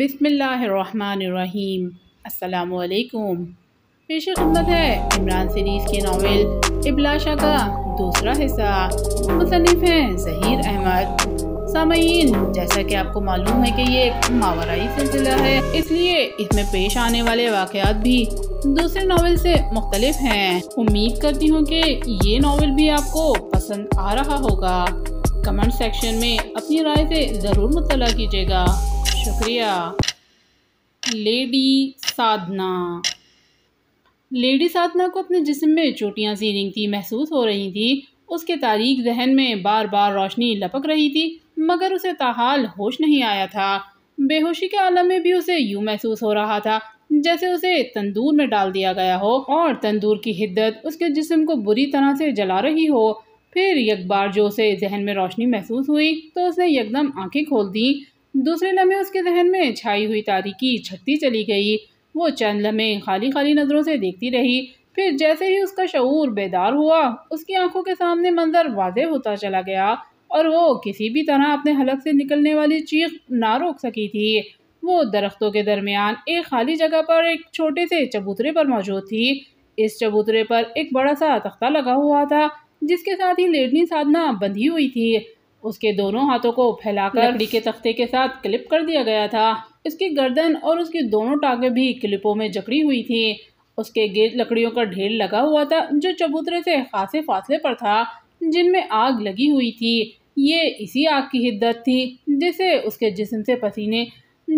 बिसमीम अल्लाम पेश खिदमत है इमरान सीरीज़ के नावल इबलाशा का दूसरा हिस्सा मुसनफ़ हैं ज़हीर अहमद सामीन जैसा कि आपको मालूम है कि ये एक मावराई सिलसिला है इसलिए इसमें पेश आने वाले वाक़ भी दूसरे नावल से मुख्तलिफ हैं उम्मीद करती हूँ कि ये नावल भी आपको पसंद आ रहा होगा कमेंट सेक्शन में अपनी राय से ज़रूर मुतला कीजिएगा शुक्रिया लेडी साधना लेडी साधना को अपने जिस्म में चोटियाँ सी रिंगती महसूस हो रही थी उसके तारीख जहन में बार बार रोशनी लपक रही थी मगर उसे ताहाल होश नहीं आया था बेहोशी के आलम में भी उसे यूँ महसूस हो रहा था जैसे उसे तंदूर में डाल दिया गया हो और तंदूर की हिद्दत उसके जिस्म को बुरी तरह से जला रही हो फिर एक बार जो उसे जहन में रोशनी महसूस हुई तो उसने एकदम आंखें खोल दी दूसरे लम्हे उसके जहन में छाई हुई तारीकी छटती चली गई वो चंद लम्हे खाली खाली नज़रों से देखती रही फिर जैसे ही उसका शूर बेदार हुआ उसकी आंखों के सामने मंजर वाजे होता चला गया और वो किसी भी तरह अपने हलक से निकलने वाली चीख ना रोक सकी थी वो दरख्तों के दरमियान एक खाली जगह पर एक छोटे से चबूतरे पर मौजूद थी इस चबूतरे पर एक बड़ा सा तख्ता लगा हुआ था जिसके साथ ही लेडनी साधना बंधी हुई थी उसके दोनों हाथों को फैलाकर लकड़ी के तख्ते के साथ क्लिप कर दिया गया था इसकी गर्दन और उसकी दोनों टाँगें भी क्लिपों में जकड़ी हुई थी उसके गेट लकड़ियों का ढेर लगा हुआ था जो चबूतरे से खासे फासले पर था जिनमें आग लगी हुई थी ये इसी आग की हिद्दत थी जिसे उसके जिस्म से पसीने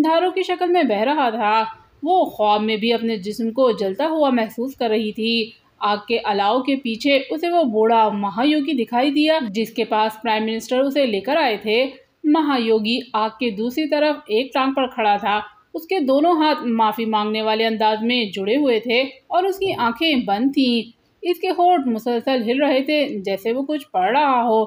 धारों की शक्ल में बह रहा था वो ख्वाब में भी अपने जिस्म को जलता हुआ महसूस कर रही थी आग के अलाव के पीछे उसे वो बूढ़ा महायोगी दिखाई दिया जिसके पास प्राइम मिनिस्टर उसे लेकर आए थे महायोगी आग के दूसरी तरफ एक टांग पर खड़ा था उसके दोनों हाथ माफी मांगने वाले अंदाज में जुड़े हुए थे और उसकी आंखें बंद थीं इसके होठ मुसलसल हिल रहे थे जैसे वो कुछ पढ़ रहा हो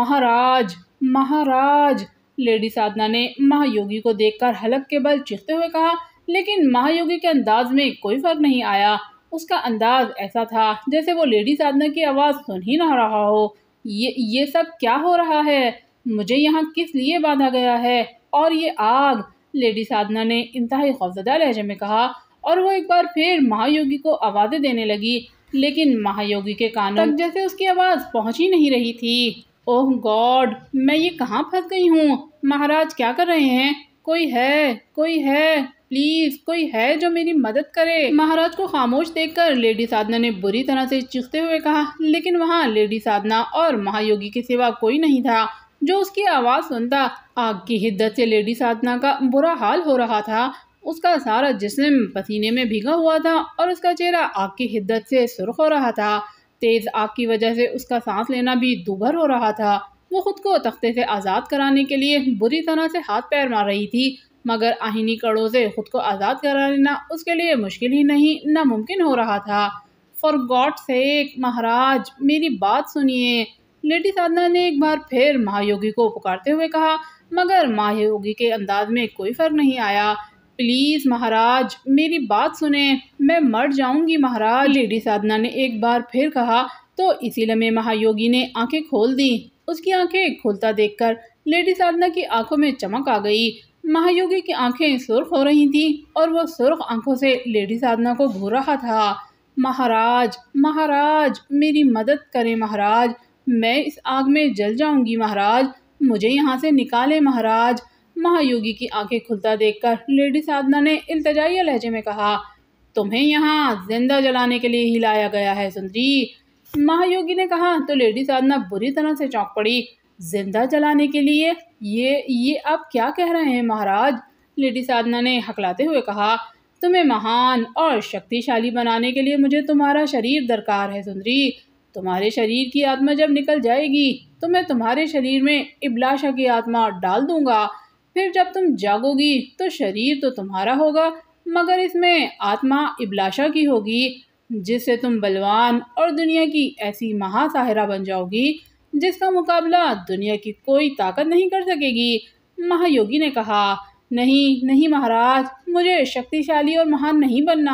महाराज महाराज लेडी साधना ने महायोगी को देखकर हलक के बल चिखते हुए कहा लेकिन महायोगी के अंदाज में कोई फर्क नहीं आया उसका अंदाज ऐसा था जैसे वो लेडी साधना की आवाज़ सुन ही ना रहा हो ये ये सब क्या हो रहा है मुझे यहाँ किस लिए बांधा गया है और ये आग लेडी साधना ने इंतहाई खौफजदा लहजे में कहा और वो एक बार फिर महायोगी को आवाज़ें देने लगी लेकिन महायोगी के कानों तक जैसे उसकी आवाज़ पहुँच ही नहीं रही थी ओह गॉड मैं ये कहाँ फंस गई हूँ महाराज क्या कर रहे हैं कोई है कोई है प्लीज कोई है जो मेरी मदद करे महाराज को खामोश देखकर लेडी साधना ने बुरी तरह से चिखते हुए कहा लेकिन वहाँ लेडी साधना और महायोगी के सिवा कोई नहीं था जो उसकी आवाज़ सुनता आग की हिद्दत से लेडी साधना का बुरा हाल हो रहा था उसका सारा जिसम पसीने में भीगा हुआ था और उसका चेहरा आग की हिद्दत से सुर्ख हो रहा था तेज़ आग की वजह से उसका सांस लेना भी दूभर हो रहा था वो खुद को तख्ते से आज़ाद कराने के लिए बुरी तरह से हाथ पैर मार रही थी मगर आहिनी कड़ों से ख़ुद को आज़ाद करा लेना उसके लिए मुश्किल ही नहीं नामुमकिन हो रहा था फॉर गॉड सेक महाराज मेरी बात सुनिए लेडी साधना ने एक बार फिर महायोगी को पुकारते हुए कहा मगर महायोगी के अंदाज में कोई फ़र्क नहीं आया प्लीज़ महाराज मेरी बात सुने मैं मर जाऊंगी महाराज लेडी साधना ने एक बार फिर कहा तो इसी लम्हे महायोगी ने आंखें खोल दी उसकी आंखें खोलता देखकर लेडी साधना की आंखों में चमक आ गई महायोगी की आंखें सुर्ख हो रही थीं और वह सुर्ख आंखों से लेडी साधना को घूर रहा था महाराज महाराज मेरी मदद करें महाराज मैं इस आग में जल जाऊंगी महाराज मुझे यहाँ से निकालें महाराज महायोगी की आंखें खुलता देखकर लेडी साधना ने इल्तजाइया लहजे में कहा तुम्हें यहाँ जिंदा जलाने के लिए ही लाया गया है सुंदरी महायोगी ने कहा तो लेडी साधना बुरी तरह से चौंक पड़ी ज़िंदा जलाने के लिए ये ये आप क्या कह रहे हैं महाराज लेडी साधना ने हकलाते हुए कहा तुम्हें महान और शक्तिशाली बनाने के लिए मुझे तुम्हारा शरीर दरकार है सुंदरी तुम्हारे शरीर की आत्मा जब निकल जाएगी तो मैं तुम्हारे शरीर में इबलाशा की आत्मा डाल दूंगा फिर जब तुम जागोगी तो शरीर तो तुम्हारा होगा मगर इसमें आत्मा इबलाशा की होगी जिससे तुम बलवान और दुनिया की ऐसी महासाहरा बन जाओगी जिसका मुकाबला दुनिया की कोई ताकत नहीं कर सकेगी महायोगी ने कहा नहीं नहीं महाराज मुझे शक्तिशाली और महान नहीं बनना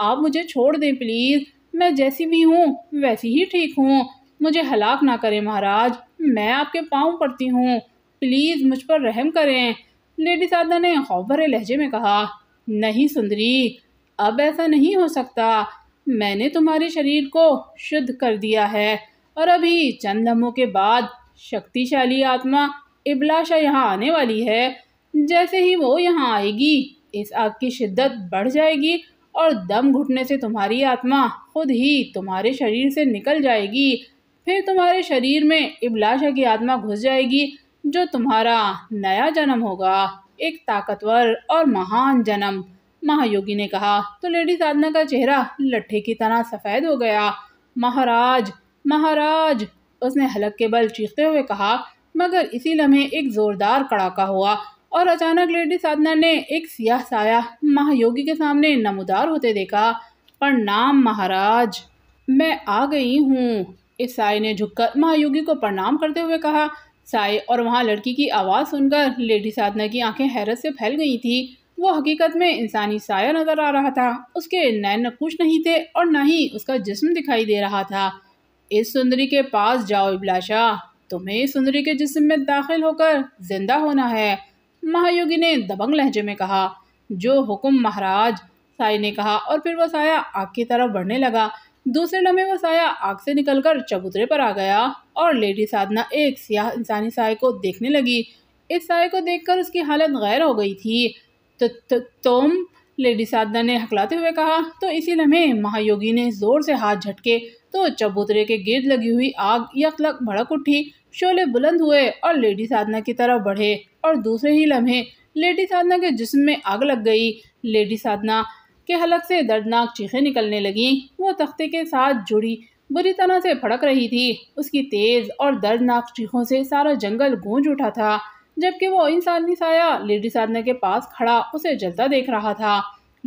आप मुझे छोड़ दें प्लीज़ मैं जैसी भी हूँ वैसी ही ठीक हूँ मुझे हलाक ना करें महाराज मैं आपके पाँव पड़ती हूँ प्लीज़ मुझ पर रहम करें लेडी सादा ने खौफ भरे लहजे में कहा नहीं सुंदरी अब ऐसा नहीं हो सकता मैंने तुम्हारे शरीर को शुद्ध कर दिया है और अभी चंद लम्हों के बाद शक्तिशाली आत्मा इबलाशा यहाँ आने वाली है जैसे ही वो यहाँ आएगी इस आग की शिद्दत बढ़ जाएगी और दम घुटने से तुम्हारी आत्मा खुद ही तुम्हारे शरीर से निकल जाएगी फिर तुम्हारे शरीर में इबलाशा की आत्मा घुस जाएगी जो तुम्हारा नया जन्म होगा एक ताकतवर और महान जन्म महायोगी ने कहा तो लेडी साधना का चेहरा लट्ठे की तरह सफ़ेद हो गया महाराज महाराज उसने हलक के बल चीखते हुए कहा मगर इसी लम्हे एक ज़ोरदार कड़ाका हुआ और अचानक लेडी साधना ने एक सियाह साया महायोगी के सामने नमोदार होते देखा प्रणाम महाराज मैं आ गई हूँ इस साय ने झुककर महायोगी को प्रणाम करते हुए कहा साय और वहाँ लड़की की आवाज़ सुनकर लेडी साधना की आंखें हैरत से फैल गई थी वो हकीकत में इंसानी साया नज़र आ रहा था उसके नैन कुछ नहीं थे और ना ही उसका जिस्म दिखाई दे रहा था इस सुंदरी के पास जाओ अभिलाषा तुम्हें इस सुंदरी के जिसम में दाखिल होकर जिंदा होना है महायोगी ने दबंग लहजे में कहा जो हुक्म महाराज साई ने कहा और फिर वह साया आग की तरफ बढ़ने लगा दूसरे लम्हे वह साया आग से निकलकर चबूतरे पर आ गया और लेडी साधना एक सियाह इंसानी साय को देखने लगी इस साय को देखकर उसकी हालत गैर हो गई थी तो, तो तुम लेडी साधना ने हकलाते हुए कहा तो इसी लम्हे महायोगी ने ज़ोर से हाथ झटके तो चबूतरे के गिर्द लगी हुई आग यकलक भड़क उठी शोले बुलंद हुए और लेडी साधना की तरफ बढ़े और दूसरे ही लम्हे लेडी साधना के जिस्म में आग लग गई लेडी साधना के हलक से दर्दनाक चीखें निकलने लगीं वो तख्ते के साथ जुड़ी बुरी तरह से भड़क रही थी उसकी तेज़ और दर्दनाक चीखों से सारा जंगल गूंज उठा था जबकि वो इंसानी साया लेडी साधना के पास खड़ा उसे जलता देख रहा था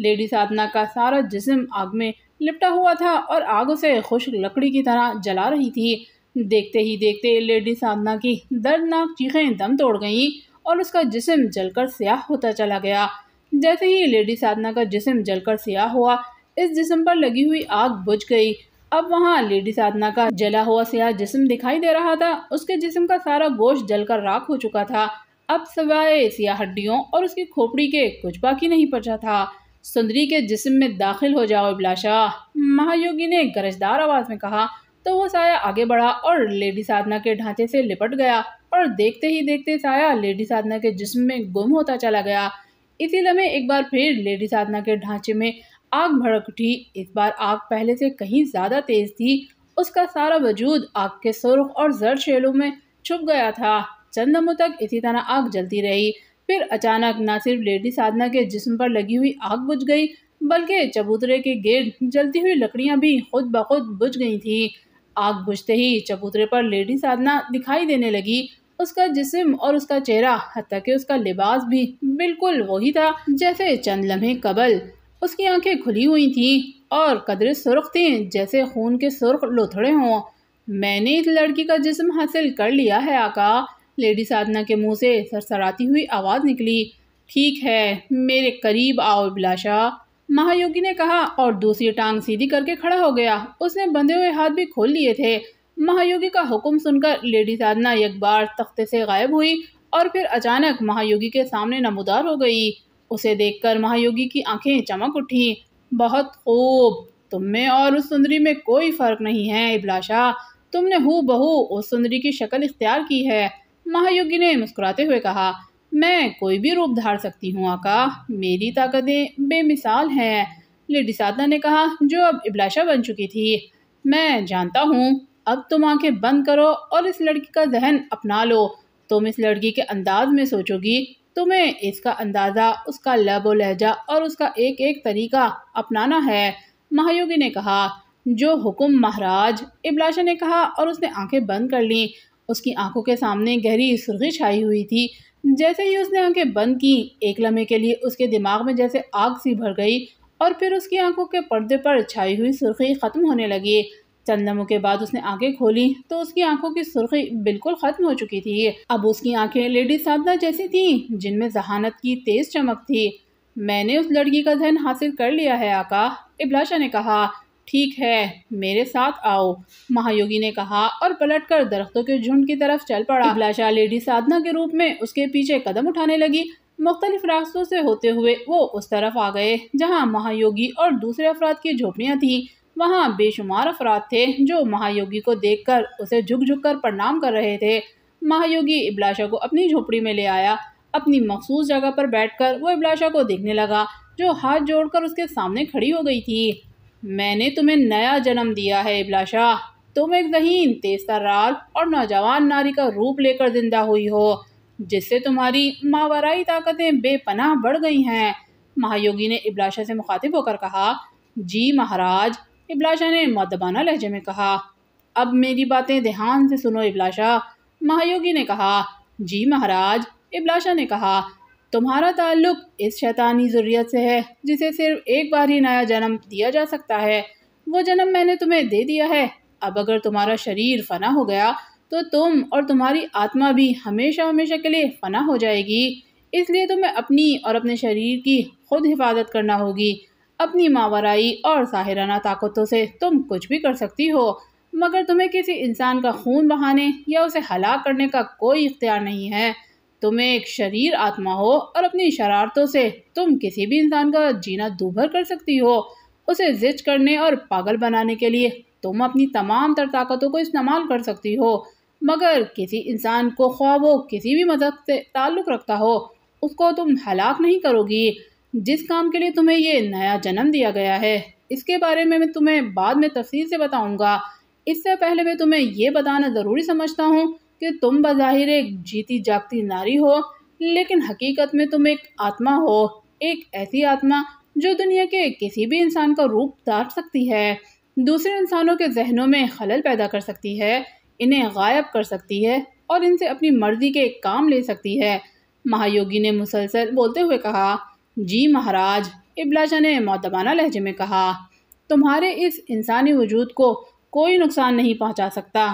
लेडी साधना का सारा जिस्म आग में लिपटा हुआ था और आग उसे खुश लकड़ी की तरह जला रही थी देखते ही देखते लेडी साधना की दर्दनाक चीखें दम तोड़ गईं और उसका जिसम जलकर स्याह होता चला गया जैसे ही लेडी साधना का जिसम जलकर स्याह हुआ इस जिसम पर लगी हुई आग बुझ गई अब वहाँ लेडी साधना का जला हुआ स्याह जिसम दिखाई दे रहा था उसके जिसम का सारा गोश्त जलकर राख हो चुका था अब सवाए सिया हड्डियों और उसकी खोपड़ी के कुछ बाकी नहीं बचा था सुंदरी के जिस्म में दाखिल हो जाओ अभिलाषा महायोगी ने गरजदार आवाज़ में कहा तो वो साया आगे बढ़ा और लेडी साधना के ढांचे से लिपट गया और देखते ही देखते साया लेडी साधना के जिस्म में गुम होता चला गया इसी लम्हे एक बार फिर लेडी साधना के ढांचे में आग भड़क उठी इस बार आग पहले से कहीं ज़्यादा तेज़ थी उसका सारा वजूद आग के सुरख और जर शेलों में छुप गया था चंद नमों तक इसी तरह आग जलती रही फिर अचानक न सिर्फ लेडी साधना के जिस्म पर लगी हुई आग बुझ गई बल्कि चबूतरे के गेट जलती हुई लकड़ियां भी खुद ब खुद बुझ गई थी आग बुझते ही चबूतरे पर लेडी साधना दिखाई देने लगी उसका जिस्म और उसका चेहरा हती कि उसका लिबास भी बिल्कुल वही था जैसे चंद लम्हे कबल उसकी आंखें खुली हुई थीं और कदरे सुरख थी जैसे खून के सुरख लोथड़े हों मैंने इस लड़की का जिस्म हासिल कर लिया है आका लेडी साधना के मुंह से सरसराती हुई आवाज़ निकली ठीक है मेरे करीब आओ बिलाशा महायोगी ने कहा और दूसरी टांग सीधी करके खड़ा हो गया उसने बंधे हुए हाथ भी खोल लिए थे महायोगी का हुक्म सुनकर लेडी साधना एक बार तख्ते से गायब हुई और फिर अचानक महायोगी के सामने नमोदार हो गई उसे देखकर महायोगी की आंखें चमक उठी बहुत खूब तुम में और उस सुंदरी में कोई फ़र्क नहीं है इबलाशा तुमने हु बहू उस सुंदरी की शक्ल इख्तियार की है महायोगी ने मुस्कुराते हुए कहा मैं कोई भी रूप धार सकती हूँ आका मेरी ताकतें बेमिसाल हैं लेडी साधना ने कहा जो अब इबलाशा बन चुकी थी मैं जानता हूँ अब तुम आंखें बंद करो और इस लड़की का जहन अपना लो तुम इस लड़की के अंदाज में सोचोगी तुम्हें इसका अंदाज़ा उसका लब व लहजा और उसका एक एक तरीका अपनाना है महायोगी ने कहा जो हुक्म महाराज इबलाशा ने कहा और उसने आंखें बंद कर लीं उसकी आंखों के सामने गहरी सुर्खी छाई हुई थी जैसे ही उसने आंखें बंद की एक लम्हे के लिए उसके दिमाग में जैसे आग सी भर गई और फिर उसकी आंखों के पर्दे पर छाई हुई सुर्खी ख़त्म होने लगी चंद लम्हों के बाद उसने आंखें खोली तो उसकी आंखों की सुर्खी बिल्कुल ख़त्म हो चुकी थी अब उसकी आंखें लेडी साधना जैसी थीं जिनमें जहानत की तेज़ चमक थी मैंने उस लड़की का धन हासिल कर लिया है आका इबलाशा ने कहा ठीक है मेरे साथ आओ महायोगी ने कहा और पलटकर दरख्तों के झुंड की तरफ चल पड़ा अभिलाषा लेडी साधना के रूप में उसके पीछे कदम उठाने लगी मुख्तलिफ रास्तों से होते हुए वो उस तरफ आ गए जहाँ महायोगी और दूसरे अफराद की झोपड़ियाँ थीं वहाँ बेशुमार अफराद थे जो महायोगी को देख कर उसे झुक झुक कर प्रणाम कर रहे थे महायोगी इबलाशा को अपनी झोपड़ी में ले आया अपनी मखसूस जगह पर बैठकर वो इबलाशा को देखने लगा जो हाथ जोड़कर उसके सामने खड़ी हो गई थी मैंने तुम्हें नया जन्म दिया है इबलाशाह तुम एक जहीन तेज तर्रार और नौजवान नारी का रूप लेकर जिंदा हुई हो जिससे तुम्हारी मावराई ताकतें बेपनाह बढ़ गई हैं महायोगी ने इबलाशाह से मुखातिब होकर कहा जी महाराज इबलाशाह ने मदबाना लहजे में कहा अब मेरी बातें ध्यान से सुनो इबलाशाह महायोगी ने कहा जी महाराज इबलाशाह ने कहा तुम्हारा ताल्लुक इस शैतानी ज़रूरत से है जिसे सिर्फ एक बार ही नया जन्म दिया जा सकता है वो जन्म मैंने तुम्हें दे दिया है अब अगर तुम्हारा शरीर फना हो गया तो तुम और तुम्हारी आत्मा भी हमेशा हमेशा के लिए फना हो जाएगी इसलिए तुम्हें अपनी और अपने शरीर की खुद हिफाजत करना होगी अपनी मावराई और साहिराना ताकतों से तुम कुछ भी कर सकती हो मगर तुम्हें किसी इंसान का खून बहाने या उसे हलाक करने का कोई इख्तियार नहीं है तुम्हें एक शरीर आत्मा हो और अपनी शरारतों से तुम किसी भी इंसान का जीना दूभर कर सकती हो उसे जिज करने और पागल बनाने के लिए तुम अपनी तमाम तर ताकतों को इस्तेमाल कर सकती हो मगर किसी इंसान को ख्वाब हो किसी भी मदद से ताल्लुक़ रखता हो उसको तुम हलाक नहीं करोगी जिस काम के लिए तुम्हें ये नया जन्म दिया गया है इसके बारे में मैं तुम्हें बाद में तफसील से बताऊँगा इससे पहले मैं तुम्हें यह बताना ज़रूरी समझता हूँ कि तुम बज़ाहिर एक जीती जागती नारी हो लेकिन हकीकत में तुम एक आत्मा हो एक ऐसी आत्मा जो दुनिया के किसी भी इंसान का रूप धार सकती है दूसरे इंसानों के जहनों में खलल पैदा कर सकती है इन्हें गायब कर सकती है और इनसे अपनी मर्ज़ी के काम ले सकती है महायोगी ने मुसलसल बोलते हुए कहा जी महाराज इबलाजा ने मौतबाना लहजे में कहा तुम्हारे इस इंसानी वजूद को कोई नुकसान नहीं पहुंचा सकता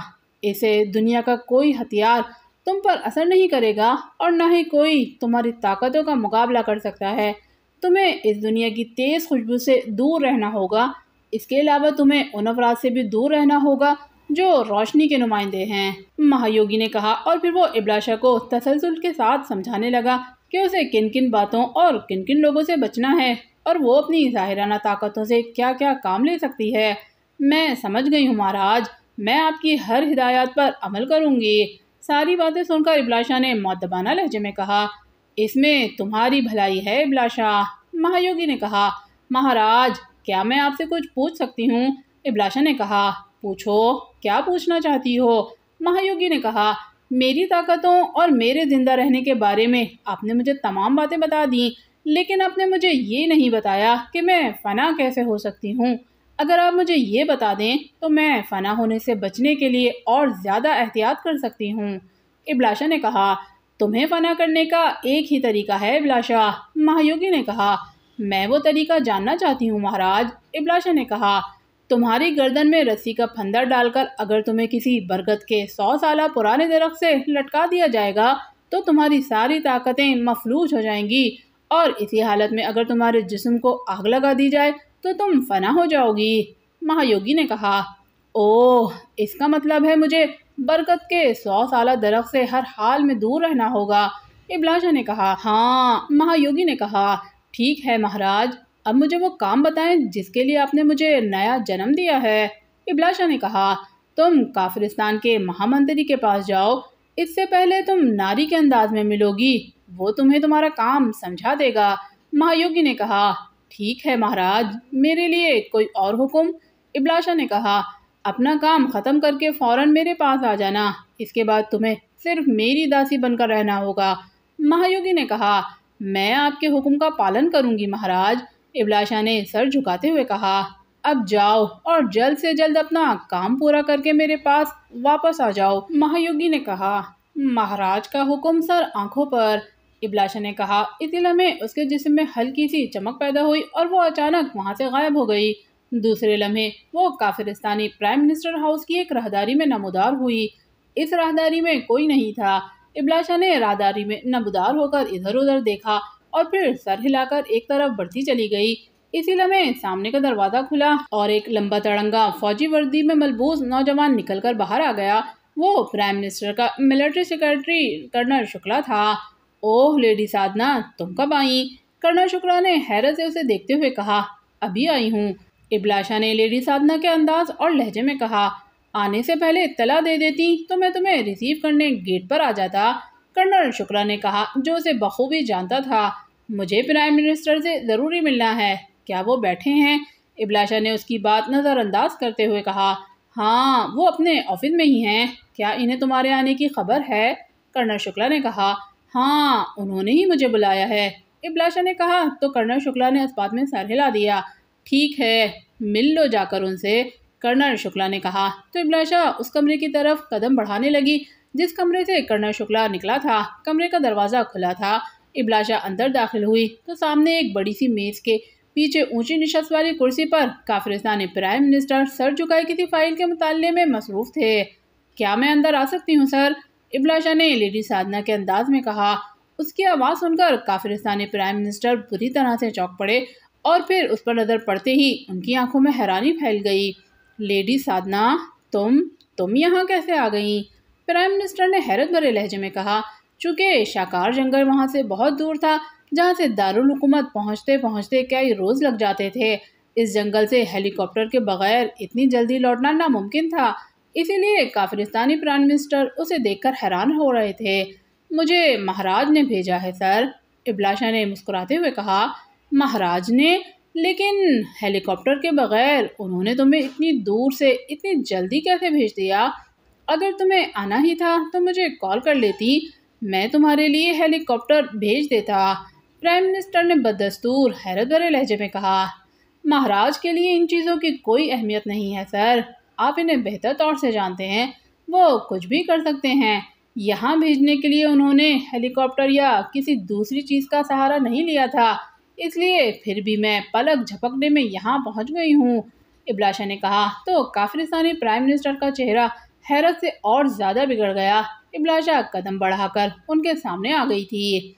इसे दुनिया का कोई हथियार तुम पर असर नहीं करेगा और ना ही कोई तुम्हारी ताकतों का मुकाबला कर सकता है तुम्हें इस दुनिया की तेज़ खुशबू से दूर रहना होगा इसके अलावा तुम्हें उन अफराद से भी दूर रहना होगा जो रोशनी के नुमाइंदे हैं महायोगी ने कहा और फिर वो इबलाशा को तसलसल के साथ समझाने लगा कि उसे किन किन बातों और किन किन लोगों से बचना है और वो अपनी ज़ाहिराना ताकतों से क्या क्या काम ले सकती है मैं समझ गई हूँ महाराज मैं आपकी हर हिदायत पर अमल करूँगी सारी बातें सुनकर इबलाशाह ने मौतबाना लहजे में कहा इसमें तुम्हारी भलाई है इबलाशाह महायोगी ने कहा महाराज क्या मैं आपसे कुछ पूछ सकती हूँ इबलाशाह ने कहा पूछो क्या पूछना चाहती हो महायोगी ने कहा मेरी ताकतों और मेरे ज़िंदा रहने के बारे में आपने मुझे तमाम बातें बता दी लेकिन आपने मुझे ये नहीं बताया कि मैं फ़ना कैसे हो सकती हूँ अगर आप मुझे ये बता दें तो मैं फ़ना होने से बचने के लिए और ज़्यादा एहतियात कर सकती हूँ इबलाशा ने कहा तुम्हें फ़ना करने का एक ही तरीका है इबलाशा महायोगी ने कहा मैं वो तरीका जानना चाहती हूँ महाराज इबलाशा ने कहा तुम्हारी गर्दन में रस्सी का फंदा डालकर अगर तुम्हें किसी बरगद के सौ साल पुराने दरख्त से लटका दिया जाएगा तो तुम्हारी सारी ताकतें मफलूज हो जाएंगी और इसी हालत में अगर तुम्हारे जिस्म को आग लगा दी जाए तो तुम फना हो जाओगी महायोगी ने कहा ओह इसका मतलब है मुझे बरकत के सौ साल दरख्त से हर हाल में दूर रहना होगा इबलाजा ने कहा हाँ महायोगी ने कहा ठीक है महाराज अब मुझे वो काम बताएं जिसके लिए आपने मुझे नया जन्म दिया है इबलाशा ने कहा तुम काफ्रिस्तान के महामंत्री के पास जाओ इससे पहले तुम नारी के अंदाज में मिलोगी वो तुम्हें तुम्हारा काम समझा देगा महायोगी ने कहा ठीक है महाराज मेरे लिए कोई और हुक्म इबलाशा ने कहा अपना काम ख़त्म करके फ़ौर मेरे पास आ जाना इसके बाद तुम्हें सिर्फ मेरी दासी बनकर रहना होगा महायोगी ने कहा मैं आपके हुक्म का पालन करूंगी महाराज इबलाशा ने सर झुकाते हुए कहा अब जाओ और जल्द से जल्द अपना काम पूरा करके मेरे पास वापस आ जाओ महायोगी ने कहा महाराज का हुक्म सर आंखों पर इबलाशा ने कहा इतिला में उसके जिसम में हल्की सी चमक पैदा हुई और वो अचानक वहाँ से गायब हो गई दूसरे लम्हे वो काफिरस्तानी प्राइम मिनिस्टर हाउस की एक राहदारी में नमोदार हुई इस राहदारी में कोई नहीं था इबलाशा ने राहदारी में नमदार होकर इधर उधर देखा और फिर सर हिलाकर एक तरफ बढ़ती चली गई इसी लम्हे सामने का दरवाज़ा खुला और एक लंबा तड़ंगा फौजी वर्दी में मलबूज नौजवान निकलकर बाहर आ गया वो प्राइम मिनिस्टर का मिलिट्री सेक्रेटरी कर्नल शुक्ला था ओह लेडी साधना तुम कब आई कर्नल शुक्ला ने हैरत से उसे देखते हुए कहा अभी आई हूँ इबलाशा ने लेडी साधना के अंदाज और लहजे में कहा आने से पहले इतला दे देती तो मैं तुम्हें रिसीव करने गेट पर आ जाता कर्नल शुक्ला ने कहा जो उसे बखूबी जानता था मुझे प्राइम मिनिस्टर से ज़रूरी मिलना है क्या वो बैठे हैं इबलाशा ने उसकी बात नज़रअंदाज करते हुए कहा हाँ वो अपने ऑफिस में ही हैं क्या इन्हें तुम्हारे आने की खबर है कर्नल शुक्ला ने कहा हाँ उन्होंने ही मुझे बुलाया है इबलाशा ने कहा तो कर्नल शुक्ला ने अस्पात में सर हिला दिया ठीक है मिल लो जाकर उनसे कर्नल शुक्ला ने कहा तो इबलाशा उस कमरे की तरफ कदम बढ़ाने लगी जिस कमरे से कर्नल शुक्ला निकला था कमरे का दरवाज़ा खुला था इबलाशा अंदर दाखिल हुई तो सामने एक बड़ी सी मेज़ के पीछे ऊंची निशस्त वाली कुर्सी पर काफ्रिस्तान प्राइम मिनिस्टर सर की किसी फाइल के मुताले में मसरूफ़ थे क्या मैं अंदर आ सकती हूँ सर शाह ने लेडी साधना के अंदाज में कहा उसकी आवाज़ सुनकर काफिरस्तानी प्राइम मिनिस्टर बुरी तरह से चौंक पड़े और फिर उस पर नज़र पड़ते ही उनकी आंखों में हैरानी फैल गई लेडी साधना तुम तुम यहाँ कैसे आ गई प्राइम मिनिस्टर ने हैरत भरे लहजे में कहा चूँकि शाकार जंगल वहाँ से बहुत दूर था जहाँ से दारुलकूमत पहुँचते पहुँचते कई रोज़ लग जाते थे इस जंगल से हेलीकॉप्टर के बगैर इतनी जल्दी लौटना नामुमकिन था इसीलिए काफ्रिस्तानी प्राइम मिनिस्टर उसे देखकर हैरान हो रहे थे मुझे महाराज ने भेजा है सर इबलाशा ने मुस्कुराते हुए कहा महाराज ने लेकिन हेलीकॉप्टर के बगैर उन्होंने तुम्हें इतनी दूर से इतनी जल्दी कैसे भेज दिया अगर तुम्हें आना ही था तो मुझे कॉल कर लेती मैं तुम्हारे लिए हेलीकॉप्टर भेज देता प्राइम मिनिस्टर ने बदस्तूर हैरत भरे लहजे में कहा महाराज के लिए इन चीज़ों की कोई अहमियत नहीं है सर आप इन्हें बेहतर तौर से जानते हैं वो कुछ भी कर सकते हैं यहाँ भेजने के लिए उन्होंने हेलीकॉप्टर या किसी दूसरी चीज़ का सहारा नहीं लिया था इसलिए फिर भी मैं पलक झपकने में यहाँ पहुँच गई हूँ इबलाशा ने कहा तो काफ्रिस्तानी प्राइम मिनिस्टर का चेहरा हैरत से और ज़्यादा बिगड़ गया इबलाशा कदम बढ़ाकर उनके सामने आ गई थी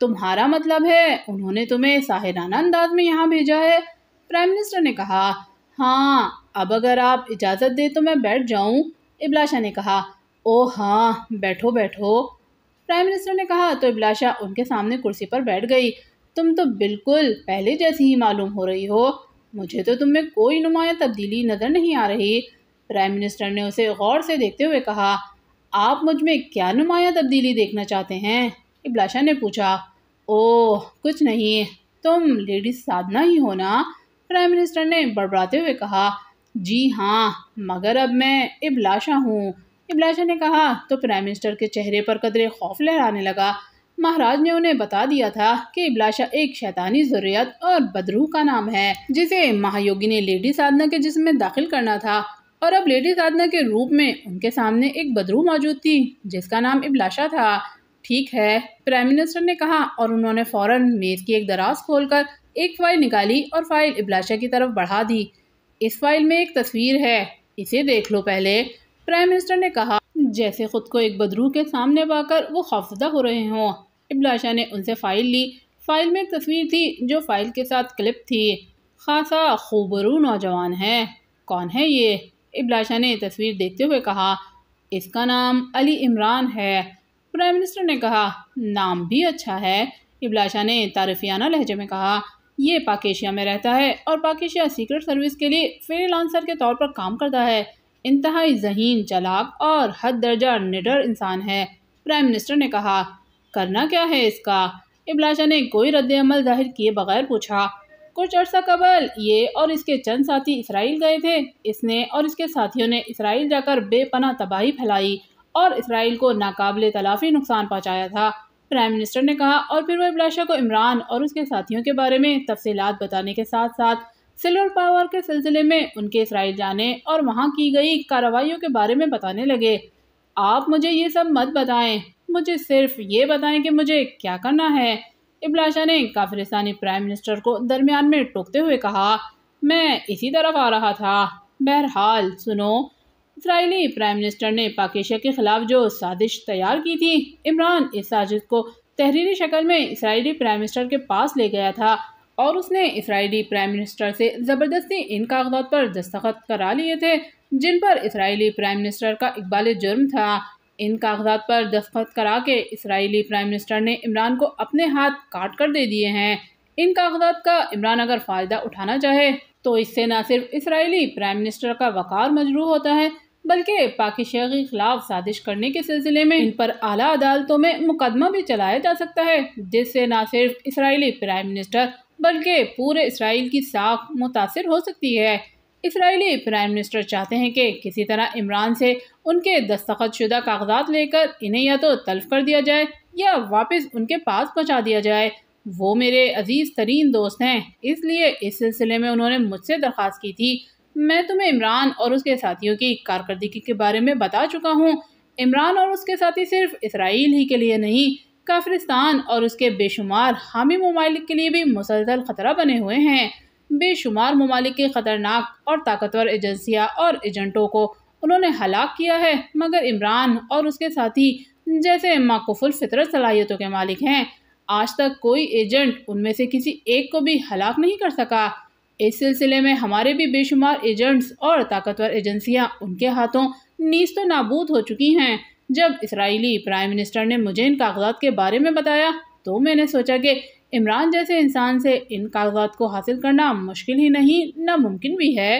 तुम्हारा मतलब है उन्होंने तुम्हें साहिराना अंदाज में यहाँ भेजा है प्राइम मिनिस्टर ने कहा हाँ अब अगर आप इजाज़त दें तो मैं बैठ जाऊँ इबलाशा ने कहा ओ हाँ बैठो बैठो प्राइम मिनिस्टर ने कहा तो इबलाशा उनके सामने कुर्सी पर बैठ गई तुम तो बिल्कुल पहले जैसी ही मालूम हो रही हो मुझे तो तुम में कोई नुमाया तब्दीली नज़र नहीं आ रही प्राइम मिनिस्टर ने उसे गौर से देखते हुए कहा आप मुझ में क्या नुमाया तब्दीली देखना चाहते हैं इबलाशा ने पूछा ओह कुछ नहीं तुम लेडीज साधना ही हो ना प्राइम मिनिस्टर ने बड़बड़ाते हुए कहा जी हाँ मगर अब मैं इबलाशा हूँ इबलाशा ने कहा तो प्राइम मिनिस्टर के चेहरे पर कदरे खौफ लहराने लगा महाराज ने उन्हें बता दिया था कि इबलाशा एक शैतानी ज़रूरत और बदरूह का नाम है जिसे महायोगी ने लेडी साधना के जिसम में दाखिल करना था और अब लेडी साधना के रूप में उनके सामने एक बदरू मौजूद थी जिसका नाम इबलाशा था ठीक है प्राइम मिनिस्टर ने कहा और उन्होंने फौरन मेज़ की एक दराज खोलकर एक फ़ाइल निकाली और फ़ाइल इबलाशा की तरफ बढ़ा दी इस फाइल में एक तस्वीर है इसे देख लो पहले प्राइम मिनिस्टर ने कहा जैसे खुद को एक बदरू के सामने पाकर वो खौफजदा हो रहे हों इबलाशा ने उनसे फ़ाइल ली फ़ाइल में एक तस्वीर थी जो फ़ाइल के साथ क्लिप थी खासा खूबरू नौजवान है कौन है ये इबलाशा ने तस्वीर देखते हुए कहा इसका नाम अली इमरान है प्राइम मिनिस्टर ने कहा नाम भी अच्छा है इबलाशा ने तारफियाना लहजे में कहा ये पाकिशिया में रहता है और पाकिशिया सीक्रेट सर्विस के लिए फ्रीलांसर के तौर पर काम करता है इंतहाई जहीन चलाक और हद दर्जा निडर इंसान है प्राइम मिनिस्टर ने कहा करना क्या है इसका इबलाशा ने कोई रद्दमल जाहिर किए बगैर पूछा कुछ अर्सा कबल ये और इसके चंद साथी इसराइल गए थे इसने और इसके साथियों ने इसराइल जाकर बेपना तबाही फैलाई और इसराइल को नाकबले तलाफी नुकसान पहुँचाया था प्राइम मिनिस्टर ने कहा और फिर वह अभिलाषा को इमरान और उसके साथियों के बारे में तफसीत बताने के साथ साथ सिल्वर पावर के सिलसिले में उनके इसराइल जाने और वहाँ की गई कार्रवाइयों के बारे में बताने लगे आप मुझे ये सब मत बताएं मुझे सिर्फ ये बताएं कि मुझे क्या करना है इबलाशा ने काफिरस्तानी प्राइम मिनिस्टर को दरमियान में टोकते हुए कहा मैं इसी तरफ आ रहा था बहरहाल सुनो इसराइली प्राइम मिनिस्टर ने पाकिस्तान के खिलाफ जो साजिश तैयार की थी इमरान इस साजिश को तहरीरी शक्ल में इसराइली प्राइम मिनिस्टर के पास ले गया था और उसने इसराइली प्राइम मिनिस्टर से ज़बरदस्ती इन कागजात पर दस्तखत करा लिए थे जिन पर इसराइली प्राइम मिनिस्टर का इकबाल जुर्म था इन कागजात पर दस्तखत करा के इसराइली प्राइम मिनिस्टर ने इमरान को अपने हाथ काट कर दे दिए हैं इन कागजात का इमरान अगर फ़ायदा उठाना चाहे तो इससे न सिर्फ इसराइली प्राइम मिनिस्टर का वक़ार मजरू होता है बल्कि पाकिस्तान के खिलाफ साजिश करने के सिलसिले में इन पर आला अदालतों में मुकदमा भी चलाया जा सकता है जिससे न सिर्फ इसराइली प्राइम मिनिस्टर बल्कि पूरे इसराइल की साख मुतासर हो सकती है इसराइली प्राइम मिनिस्टर चाहते हैं कि किसी तरह इमरान से उनके दस्तखत शुदा कागजात लेकर इन्हें या तो तल्फ कर दिया जाए या वापस उनके पास पहुँचा दिया जाए वो मेरे अजीज़ तरीन दोस्त हैं इसलिए इस सिलसिले में उन्होंने मुझसे दरख्वास्त की थी मैं तुम्हें इमरान और उसके साथियों की कारकर्दगी के बारे में बता चुका हूँ इमरान और उसके साथी सिर्फ इसराइल ही के लिए नहीं काफ्रिस्तान और उसके बेशुमार हामी ममालिक के लिए भी मुसलसल ख़तरा बने हुए हैं बेशुमार ममालिक के ख़तरनाक और ताकतवर एजेंसियाँ और एजेंटों को उन्होंने हलाक किया है मगर इमरान और उसके साथी जैसे माकफुल फितरत सलाहियतों के मालिक हैं आज तक कोई एजेंट उनमें से किसी एक को भी हलाक नहीं कर सका इस सिलसिले में हमारे भी बेशुमार एजेंट्स और ताकतवर एजेंसियां उनके हाथों नीस तो नाबूद हो चुकी हैं जब इसराइली प्राइम मिनिस्टर ने मुझे इन कागजात के बारे में बताया तो मैंने सोचा कि इमरान जैसे इंसान से इन कागजात को हासिल करना मुश्किल ही नहीं नामुमकिन भी है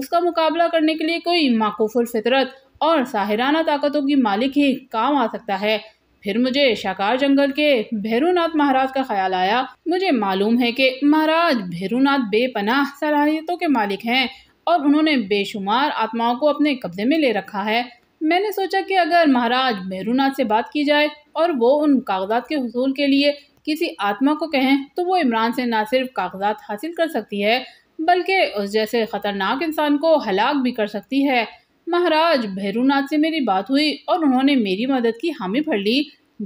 उसका मुकाबला करने के लिए कोई माकूफुल फितरत और साहिराना ताकतों की मालिक ही काम आ सकता है फिर मुझे शाकार जंगल के भैरूनाथ महाराज का ख्याल आया मुझे मालूम है कि महाराज भैरूनाथ बेपनाह सलाहियतों के मालिक हैं और उन्होंने बेशुमार आत्माओं को अपने कब्जे में ले रखा है मैंने सोचा कि अगर महाराज भैरूनाथ से बात की जाए और वो उन कागजात के हसूल के लिए किसी आत्मा को कहें तो वो इमरान से ना सिर्फ कागजात हासिल कर सकती है बल्कि उस जैसे ख़तरनाक इंसान को हलाक भी कर सकती है महाराज भैरूनाथ से मेरी बात हुई और उन्होंने मेरी मदद की हामी भर ली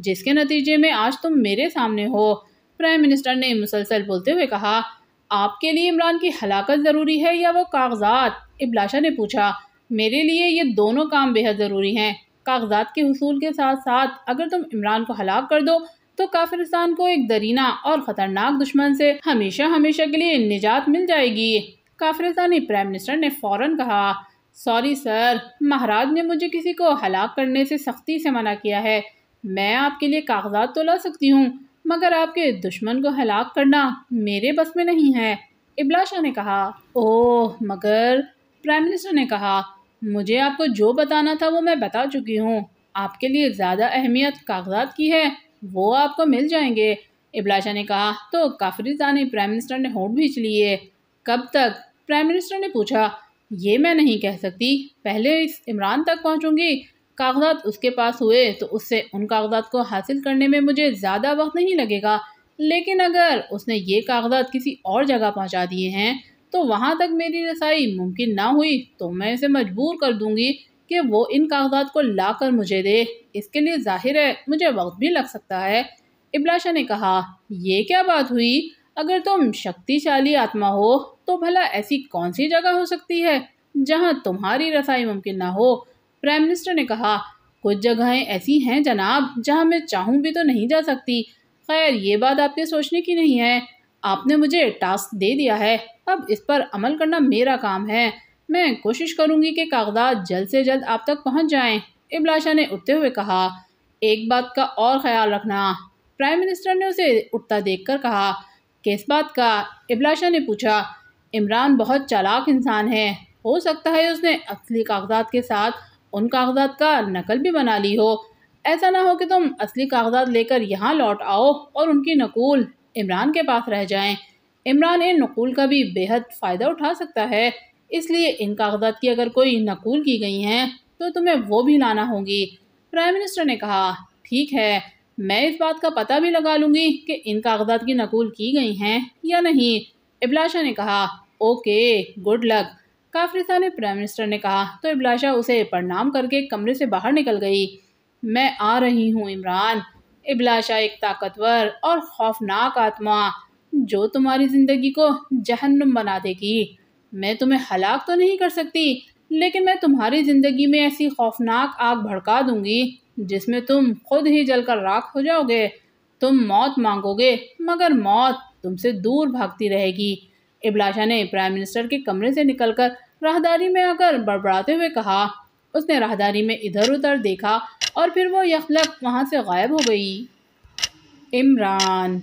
जिसके नतीजे में आज तुम मेरे सामने हो प्राइम मिनिस्टर ने मुसलसल बोलते हुए कहा आपके लिए इमरान की हलाकत ज़रूरी है या वो कागजात इबलाशा ने पूछा मेरे लिए ये दोनों काम बेहद ज़रूरी हैं कागजात के हसूल के साथ साथ अगर तुम इमरान को हलाक कर दो तो काफिरस्तान को एक दरीना और ख़तरनाक दुश्मन से हमेशा हमेशा के लिए निजात मिल जाएगी काफिरस्तानी प्राइम मिनिस्टर ने फ़ौर कहा सॉरी सर महाराज ने मुझे किसी को हलाक करने से सख्ती से मना किया है मैं आपके लिए कागजात तो ला सकती हूँ मगर आपके दुश्मन को हलाक करना मेरे बस में नहीं है इबला शाह ने कहा ओह मगर प्राइम मिनिस्टर ने कहा मुझे आपको जो बताना था वो मैं बता चुकी हूँ आपके लिए ज़्यादा अहमियत कागजात की है वो आपको मिल जाएंगे इबला शाह ने कहा तो काफरीजा ने प्राइम मिनिस्टर ने होट भींच लिए कब तक प्राइम मिनिस्टर ने पूछा ये मैं नहीं कह सकती पहले इस इमरान तक पहुँचूँगी कागजात उसके पास हुए तो उससे उन कागजात को हासिल करने में मुझे ज़्यादा वक्त नहीं लगेगा लेकिन अगर उसने ये कागजात किसी और जगह पहुँचा दिए हैं तो वहाँ तक मेरी रसाई मुमकिन ना हुई तो मैं इसे मजबूर कर दूँगी कि वो इन कागजात को ला कर मुझे दे इसके लिए जाहिर है मुझे वक्त भी लग सकता है इबलाशा ने कहा यह क्या बात हुई अगर तुम शक्तिशाली आत्मा हो तो भला ऐसी कौन सी जगह हो सकती है जहां तुम्हारी रसाई मुमकिन ना हो प्राइम मिनिस्टर ने कहा कुछ जगहें ऐसी हैं जनाब जहां मैं चाहूं भी तो नहीं जा सकती खैर ये बात आपके सोचने की नहीं है आपने मुझे टास्क दे दिया है अब इस पर अमल करना मेरा काम है मैं कोशिश करूंगी कि कागजात जल्द से जल्द आप तक पहुंच जाएं। इबलाशा ने उठते हुए कहा एक बात का और ख्याल रखना प्राइम मिनिस्टर ने उसे उठता देखकर कहा किस बात का इबलाशा ने पूछा इमरान बहुत चालाक इंसान है हो सकता है उसने असली कागजात के साथ उन कागजात का नकल भी बना ली हो ऐसा ना हो कि तुम असली कागजात लेकर यहाँ लौट आओ और उनकी नकूल इमरान के पास रह जाएं। इमरान इन नकूल का भी बेहद फ़ायदा उठा सकता है इसलिए इन कागजात की अगर कोई नकूल की गई हैं तो तुम्हें वो भी लाना होगी प्राइम मिनिस्टर ने कहा ठीक है मैं इस बात का पता भी लगा लूँगी कि इन कागजात की नकूल की गई हैं या नहीं इबलाशा ने कहा ओके गुड लक काफरिसा ने प्राइम मिनिस्टर ने कहा तो इबलाशा उसे प्रणाम करके कमरे से बाहर निकल गई मैं आ रही हूँ इमरान इबलाशा एक ताकतवर और खौफनाक आत्मा जो तुम्हारी ज़िंदगी को जहन्नुम बना देगी मैं तुम्हें हलाक तो नहीं कर सकती लेकिन मैं तुम्हारी ज़िंदगी में ऐसी खौफनाक आग भड़का दूंगी जिसमें तुम खुद ही जलकर राख हो जाओगे तुम मौत मांगोगे मगर मौत तुमसे दूर भागती रहेगी इबलाशा ने प्राइम मिनिस्टर के कमरे से निकलकर राहदारी में आकर बड़बड़ाते हुए कहा उसने राहदारी में इधर उधर देखा और फिर वो यखलक वहाँ से गायब हो गई इमरान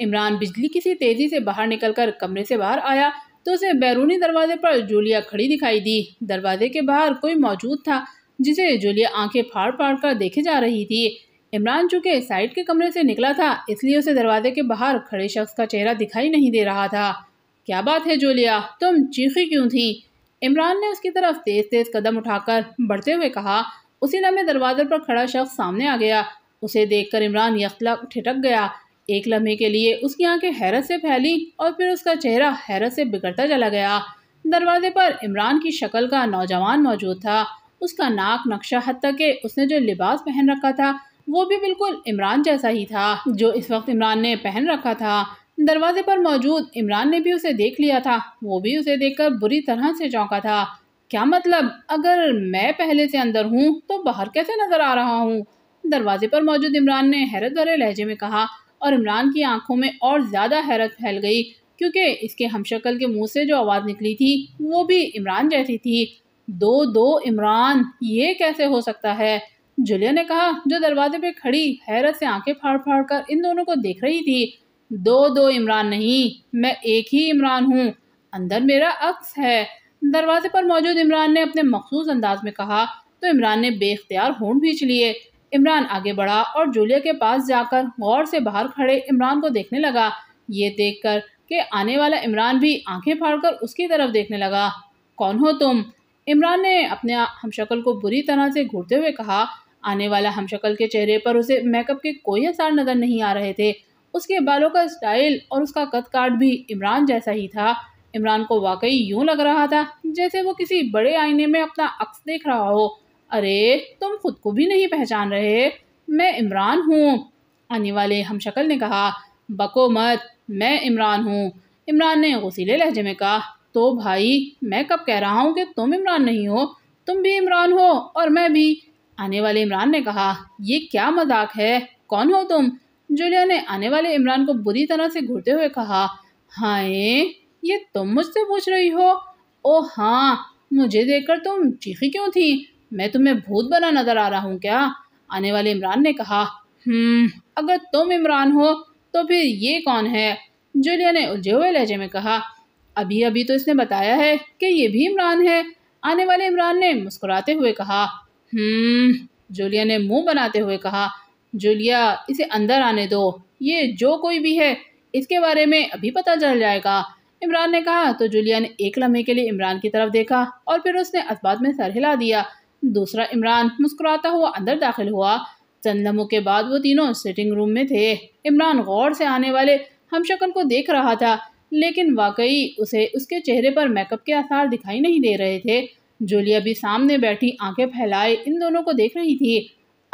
इमरान बिजली किसी तेज़ी से बाहर निकलकर कमरे से बाहर आया तो उसे बैरूनी दरवाजे पर जूलिया खड़ी दिखाई दी दरवाजे के बाहर कोई मौजूद था जिसे जूलिया आंखें फाड़ फाड़ कर देखे जा रही थी इमरान चूँकि साइड के कमरे से निकला था इसलिए उसे दरवाजे के बाहर खड़े शख्स का चेहरा दिखाई नहीं दे रहा था क्या बात है जोलिया तुम चीखी क्यों थी इमरान ने उसकी तरफ तेज़ तेज़ कदम उठाकर बढ़ते हुए कहा उसी लम्हे दरवाजे पर खड़ा शख्स सामने आ गया उसे देखकर इमरान यखला ठिटक गया एक लम्हे के लिए उसकी आंखें हैरत से फैली और फिर उसका चेहरा हैरत से बिगड़ता चला गया दरवाजे पर इमरान की शक्ल का नौजवान मौजूद था उसका नाक नक्शा हद तक के उसने जो लिबास पहन रखा था वो भी बिल्कुल इमरान जैसा ही था जो इस वक्त इमरान ने पहन रखा था दरवाजे पर मौजूद इमरान ने भी उसे देख लिया था वो भी उसे देखकर बुरी तरह से चौंका था क्या मतलब अगर मैं पहले से अंदर हूँ तो बाहर कैसे नज़र आ रहा हूँ दरवाजे पर मौजूद इमरान ने हैरत भरे लहजे में कहा और इमरान की आंखों में और ज़्यादा हैरत फैल गई क्योंकि इसके हमशक्ल के मुंह से जो आवाज़ निकली थी वो भी इमरान जैसी थी दो दो इमरान ये कैसे हो सकता है जुलिया ने कहा जो दरवाजे पर खड़ी हैरत से आंखें फाड़ फाड़ कर इन दोनों को देख रही थी दो दो इमरान नहीं मैं एक ही इमरान हूँ अंदर मेरा अक्स है दरवाजे पर मौजूद इमरान ने अपने मखसूस अंदाज में कहा तो इमरान ने बेख्तियार होंठ भींच लिए इमरान आगे बढ़ा और जूलिया के पास जाकर गौर से बाहर खड़े इमरान को देखने लगा ये देख कर के आने वाला इमरान भी आंखें फाड़कर उसकी तरफ देखने लगा कौन हो तुम इमरान ने अपने हमशक्ल को बुरी तरह से घूरते हुए कहा आने वाला हमशक्ल के चेहरे पर उसे मेकअप के कोई आसार नज़र नहीं आ रहे थे उसके बालों का स्टाइल और उसका कद काट भी इमरान जैसा ही था इमरान को वाकई यूं लग रहा था जैसे वो किसी बड़े आईने में अपना अक्स देख रहा हो अरे तुम खुद को भी नहीं पहचान रहे मैं इमरान हूँ आने वाले हम शक्ल ने कहा बको मत मैं इमरान हूँ इमरान ने गसीले लहजे में कहा तो भाई मैं कब कह रहा हूँ कि तुम इमरान नहीं हो तुम भी इमरान हो और मैं भी आने वाले इमरान ने कहा ये क्या मजाक है कौन हो तुम जुलिया ने आने वाले इमरान को बुरी तरह से घूरते हुए कहा हाय ये तुम मुझसे पूछ रही हो ओ हाँ मुझे देखकर तुम चीखी क्यों थी मैं तुम्हें भूत बना नज़र आ रहा हूँ क्या आने वाले इमरान ने कहा हम्म अगर तुम इमरान हो तो फिर ये कौन है जुलिया ने उलझे हुए लहजे में कहा अभी अभी तो इसने बताया है कि ये भी इमरान है आने वाले इमरान ने मुस्कुराते हुए कहा हम्म, जूलिया ने मुंह बनाते हुए कहा जूलिया इसे अंदर आने दो ये जो कोई भी है इसके बारे में अभी पता चल जाएगा इमरान ने कहा तो जूलिया ने एक लम्हे के लिए इमरान की तरफ देखा और फिर उसने अखबार में सर हिला दिया दूसरा इमरान मुस्कुराता हुआ अंदर दाखिल हुआ चंद लम्हों के बाद वो तीनों सिटिंग रूम में थे इमरान गौर से आने वाले हमशक्ल को देख रहा था लेकिन वाकई उसे उसके चेहरे पर मेकअप के आसार दिखाई नहीं दे रहे थे जूलिया भी सामने बैठी आंखें फैलाए इन दोनों को देख रही थी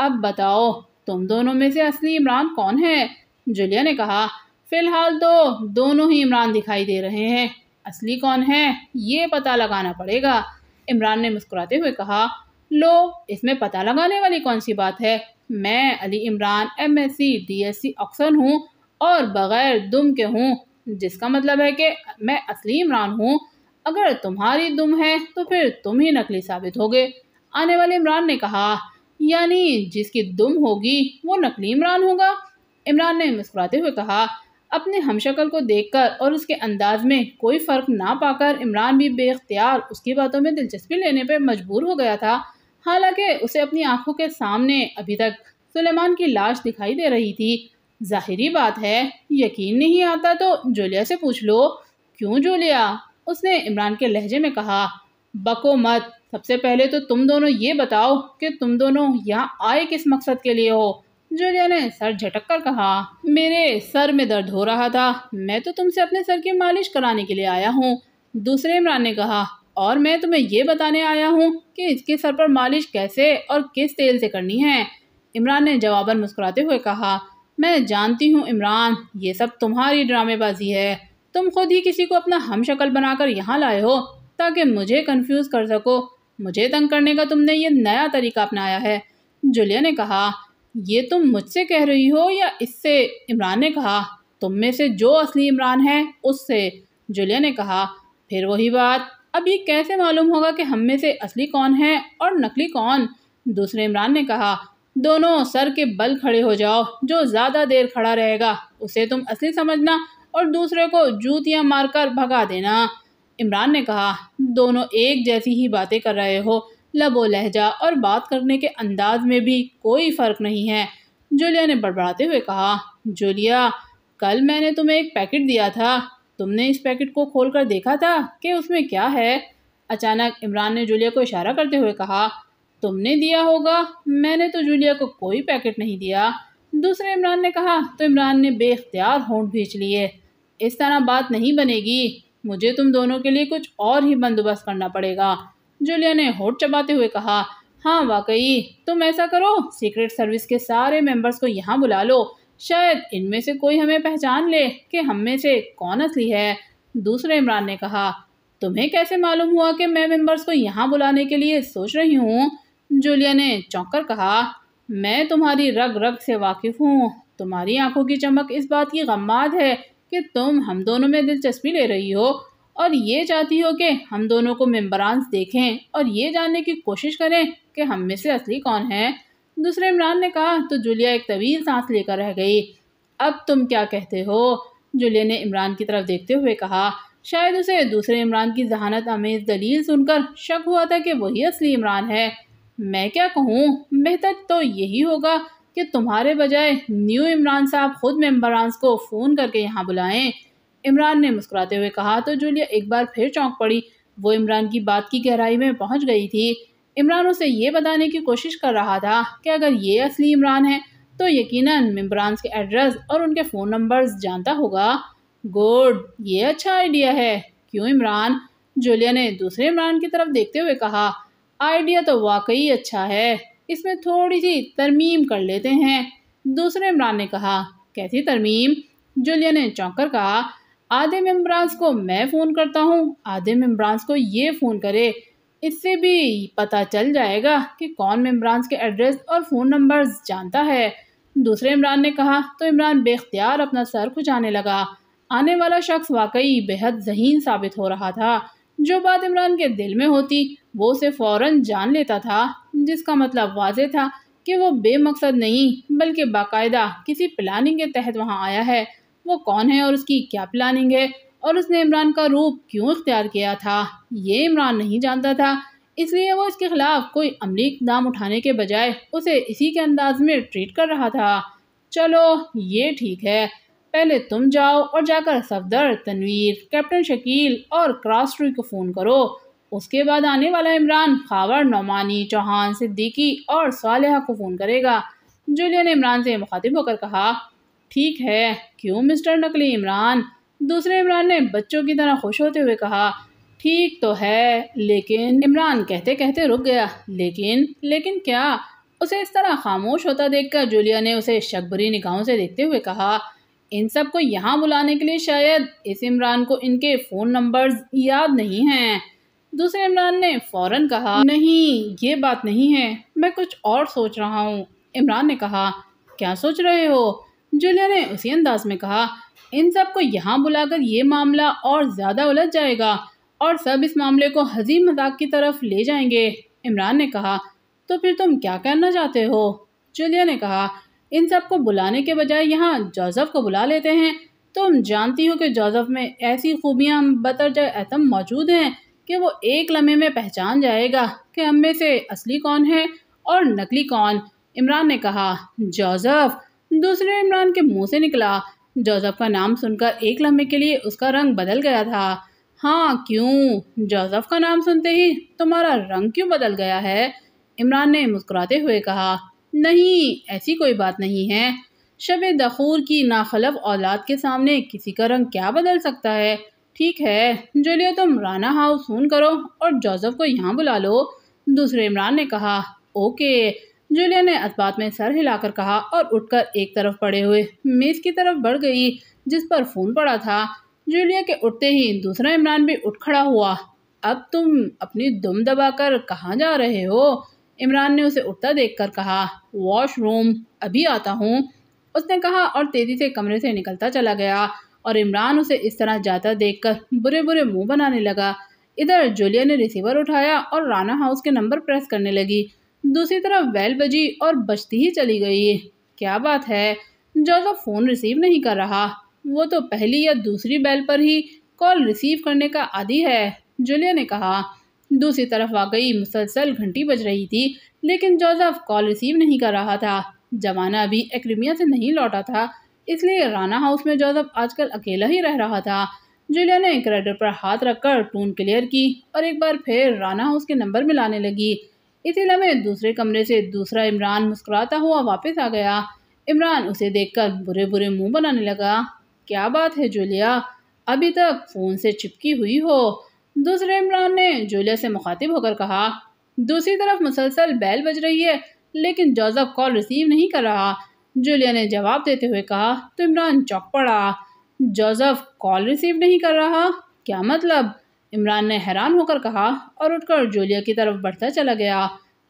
अब बताओ तुम दोनों में से असली इमरान कौन है जूलिया ने कहा फिलहाल तो दोनों ही इमरान दिखाई दे रहे हैं असली कौन है ये पता लगाना पड़ेगा इमरान ने मुस्कुराते हुए कहा लो इसमें पता लगाने वाली कौन सी बात है मैं Ali Imran M S C D S C अक्सर हूँ और बग़ैर दुम के हूँ जिसका मतलब है कि मैं असली इमरान हूँ अगर तुम्हारी दुम है तो फिर तुम ही नकली साबित होगे आने वाले इमरान ने कहा यानी जिसकी दुम होगी वो नकली इमरान होगा इमरान ने मुस्कुराते हुए कहा अपने हमशक्ल को देखकर और उसके अंदाज में कोई फ़र्क ना पाकर इमरान भी बेख्तियार उसकी बातों में दिलचस्पी लेने पर मजबूर हो गया था हालांकि उसे अपनी आंखों के सामने अभी तक सुलेमान की लाश दिखाई दे रही थी ज़ाहिरी बात है यकीन नहीं आता तो जूलिया से पूछ लो क्यों जूलिया उसने इमरान के लहजे में कहा बको मत सबसे पहले तो तुम दोनों ये बताओ कि तुम दोनों यहाँ आए किस मकसद के लिए हो जुलिया ने सर झटक कर कहा मेरे सर में दर्द हो रहा था मैं तो तुमसे अपने सर की मालिश कराने के लिए आया हूँ दूसरे इमरान ने कहा और मैं तुम्हें ये बताने आया हूँ कि इसके सर पर मालिश कैसे और किस तेल से करनी है इमरान ने जवाबन मुस्कुराते हुए कहा मैं जानती हूँ इमरान ये सब तुम्हारी ड्रामेबाजी है तुम खुद ही किसी को अपना हम शक्ल बनाकर यहाँ लाए हो ताकि मुझे कंफ्यूज कर सको मुझे तंग करने का तुमने ये नया तरीका अपनाया है जुलिया ने कहा ये तुम मुझसे कह रही हो या इससे इमरान ने कहा तुम में से जो असली इमरान है उससे जुलिया ने कहा फिर वही बात अब ये कैसे मालूम होगा कि हम में से असली कौन है और नकली कौन दूसरे इमरान ने कहा दोनों सर के बल खड़े हो जाओ जो ज़्यादा देर खड़ा रहेगा उसे तुम असली समझना और दूसरे को जूतियाँ मारकर भगा देना इमरान ने कहा दोनों एक जैसी ही बातें कर रहे हो लबो लहजा और बात करने के अंदाज में भी कोई फ़र्क नहीं है जूलिया ने बड़बड़ाते हुए कहा जूलिया कल मैंने तुम्हें एक पैकेट दिया था तुमने इस पैकेट को खोल कर देखा था कि उसमें क्या है अचानक इमरान ने जूलिया को इशारा करते हुए कहा तुमने दिया होगा मैंने तो जूलिया को कोई पैकेट नहीं दिया दूसरे इमरान ने कहा तो इमरान ने बेख्तियार होंठ भींच लिए इस तरह बात नहीं बनेगी मुझे तुम दोनों के लिए कुछ और ही बंदोबस्त करना पड़ेगा जूलिया ने होठ चबाते हुए कहा हाँ वाकई तुम ऐसा करो सीक्रेट सर्विस के सारे मेंबर्स को यहाँ बुला लो शायद इनमें से कोई हमें पहचान ले कि हम में से कौन असली है दूसरे इमरान ने कहा तुम्हें कैसे मालूम हुआ कि मैं मेंबर्स को यहाँ बुलाने के लिए सोच रही हूँ जूलिया ने चौंक कहा मैं तुम्हारी रग रग से वाकिफ़ हूँ तुम्हारी आंखों की चमक इस बात की गम्माद है कि तुम हम दोनों में दिलचस्पी ले रही हो और ये चाहती हो कि हम दोनों को मेम्बरान्स देखें और ये जानने की कोशिश करें कि हम में से असली कौन है दूसरे इमरान ने कहा तो जुलिया एक तवील सांस लेकर रह गई अब तुम क्या कहते हो जुलिया ने इमरान की तरफ देखते हुए कहा शायद उसे दूसरे इमरान की जहानत अमेज दलील सुनकर शक हुआ था कि वही असली इमरान है मैं क्या कहूँ बेहतर तो यही होगा कि तुम्हारे बजाय न्यू इमरान साहब खुद मेम्बरानस को फ़ोन करके यहाँ बुलाएं इमरान ने मुस्कुराते हुए कहा तो जूलिया एक बार फिर चौंक पड़ी वो इमरान की बात की गहराई में पहुँच गई थी इमरान उसे ये बताने की कोशिश कर रहा था कि अगर ये असली इमरान है तो यकीनन मेम्बरान के एड्रेस और उनके फ़ोन नंबर्स जानता होगा गुड ये अच्छा आइडिया है क्यों इमरान जूलिया ने दूसरे इमरान की तरफ देखते हुए कहा आइडिया तो वाकई अच्छा है इसमें थोड़ी सी तरमीम कर लेते हैं दूसरे इमरान ने कहा कैसी तरमीम जुलिया ने चौंकर कहा आधे मेम्बरान्स को मैं फ़ोन करता हूँ आधे मेम्बरान्स को ये फ़ोन करे इससे भी पता चल जाएगा कि कौन मेम्बरान्स के एड्रेस और फ़ोन नंबर्स जानता है दूसरे इमरान ने कहा तो इमरान बेख्तियार अपना सर खुचाने लगा आने वाला शख्स वाकई बेहद जहीन साबित हो रहा था जो बात इमरान के दिल में होती वो उसे फ़ौर जान लेता था जिसका मतलब वाज था कि वो बेमकसद नहीं बल्कि बाकायदा किसी प्लानिंग के तहत वहाँ आया है वो कौन है और उसकी क्या प्लानिंग है और उसने इमरान का रूप क्यों इख्तियार किया था ये इमरान नहीं जानता था इसलिए वो इसके ख़िलाफ़ कोई अमली इकदाम उठाने के बजाय उसे इसी के अंदाज में ट्रीट कर रहा था चलो ये ठीक है पहले तुम जाओ और जाकर सफदर तनवीर कैप्टन शकील और क्रास्ट्री को फ़ोन करो उसके बाद आने वाला इमरान खावर नौमानी चौहान सिद्दीकी और साल को फ़ोन करेगा जूलिया ने इमरान से मुखातिब होकर कहा ठीक है क्यों मिस्टर नकली इमरान दूसरे इमरान ने बच्चों की तरह खुश होते हुए कहा ठीक तो है लेकिन इमरान कहते कहते रुक गया लेकिन लेकिन क्या उसे इस तरह खामोश होता देखकर जूलिया ने उसे शकबरी निगाहों से देखते हुए कहा इन सब को यहाँ बुलाने के लिए शायद इस इमरान को इनके फ़ोन नंबर्स याद नहीं हैं दूसरे इमरान ने फौरन कहा नहीं ये बात नहीं है मैं कुछ और सोच रहा हूँ इमरान ने कहा क्या सोच रहे हो जूलिया ने उसी अंदाज में कहा इन सब को यहाँ बुलाकर ये मामला और ज़्यादा उलझ जाएगा और सब इस मामले को हजीम मजाक की तरफ ले जाएंगे इमरान ने कहा तो फिर तुम क्या करना चाहते हो जूलिया ने कहा इन सब को बुलाने के बजाय यहाँ जोसफ को बुला लेते हैं तुम जानती हो कि जोसफ में ऐसी खूबियाँ बतरजा एतम मौजूद हैं कि वो एक लम्हे में पहचान जाएगा कि हम में से असली कौन है और नकली कौन इमरान ने कहा जोजफ दूसरे इमरान के मुंह से निकला जोजफ़ का नाम सुनकर एक लम्हे के लिए उसका रंग बदल गया था हाँ क्यों जोजफ का नाम सुनते ही तुम्हारा रंग क्यों बदल गया है इमरान ने मुस्कुराते हुए कहा नहीं ऐसी कोई बात नहीं है शब दखूर की नाखलफ औलाद के सामने किसी का रंग क्या बदल सकता है ठीक है जलियो तुम राना हाउस फोन करो और जोसेफ को यहाँ बुला लो दूसरे इमरान ने कहा ओके जूलिया ने अतबात में सर हिलाकर कहा और उठकर एक तरफ पड़े हुए मेज़ की तरफ बढ़ गई जिस पर फ़ोन पड़ा था जूलिया के उठते ही दूसरा इमरान भी उठ खड़ा हुआ अब तुम अपनी दुम दबाकर कहाँ जा रहे हो इमरान ने उसे उठता देखकर कहा वॉशरूम अभी आता हूँ उसने कहा और तेज़ी से कमरे से निकलता चला गया और इमरान उसे इस तरह जाता देखकर बुरे बुरे मुंह बनाने लगा इधर जूलिया ने रिसीवर उठाया और राना हाउस के नंबर प्रेस करने लगी दूसरी तरफ बैल बजी और बजती ही चली गई क्या बात है जोसफ फ़ोन रिसीव नहीं कर रहा वो तो पहली या दूसरी बैल पर ही कॉल रिसीव करने का आदि है जूलिया ने कहा दूसरी तरफ वाकई मुसलसल घंटी बज रही थी लेकिन जोसफ कॉल रिसीव नहीं कर रहा था जमाना अभी एक्रीमिया से नहीं लौटा था इसलिए राना हाउस में जोजफ आजकल अकेला ही रह रहा था जुलिया ने क्रेडिट पर हाथ रखकर टून क्लियर की और एक बार फिर राना हाउस के नंबर मिलाने लगी इसी लम्हे दूसरे कमरे से दूसरा इमरान मुस्कुराता हुआ वापस आ गया इमरान उसे देखकर बुरे बुरे मुंह बनाने लगा क्या बात है जूलिया अभी तक फ़ोन से चिपकी हुई हो दूसरे इमरान ने जूलिया से मुखातिब होकर कहा दूसरी तरफ मुसलसल बैल बज रही है लेकिन जोजफ कॉल रिसीव नहीं कर रहा जूलिया ने जवाब देते हुए कहा तो इमरान चौक पड़ा जोसेफ कॉल रिसीव नहीं कर रहा क्या मतलब इमरान ने हैरान होकर कहा और उठकर जूलिया की तरफ बढ़ता चला गया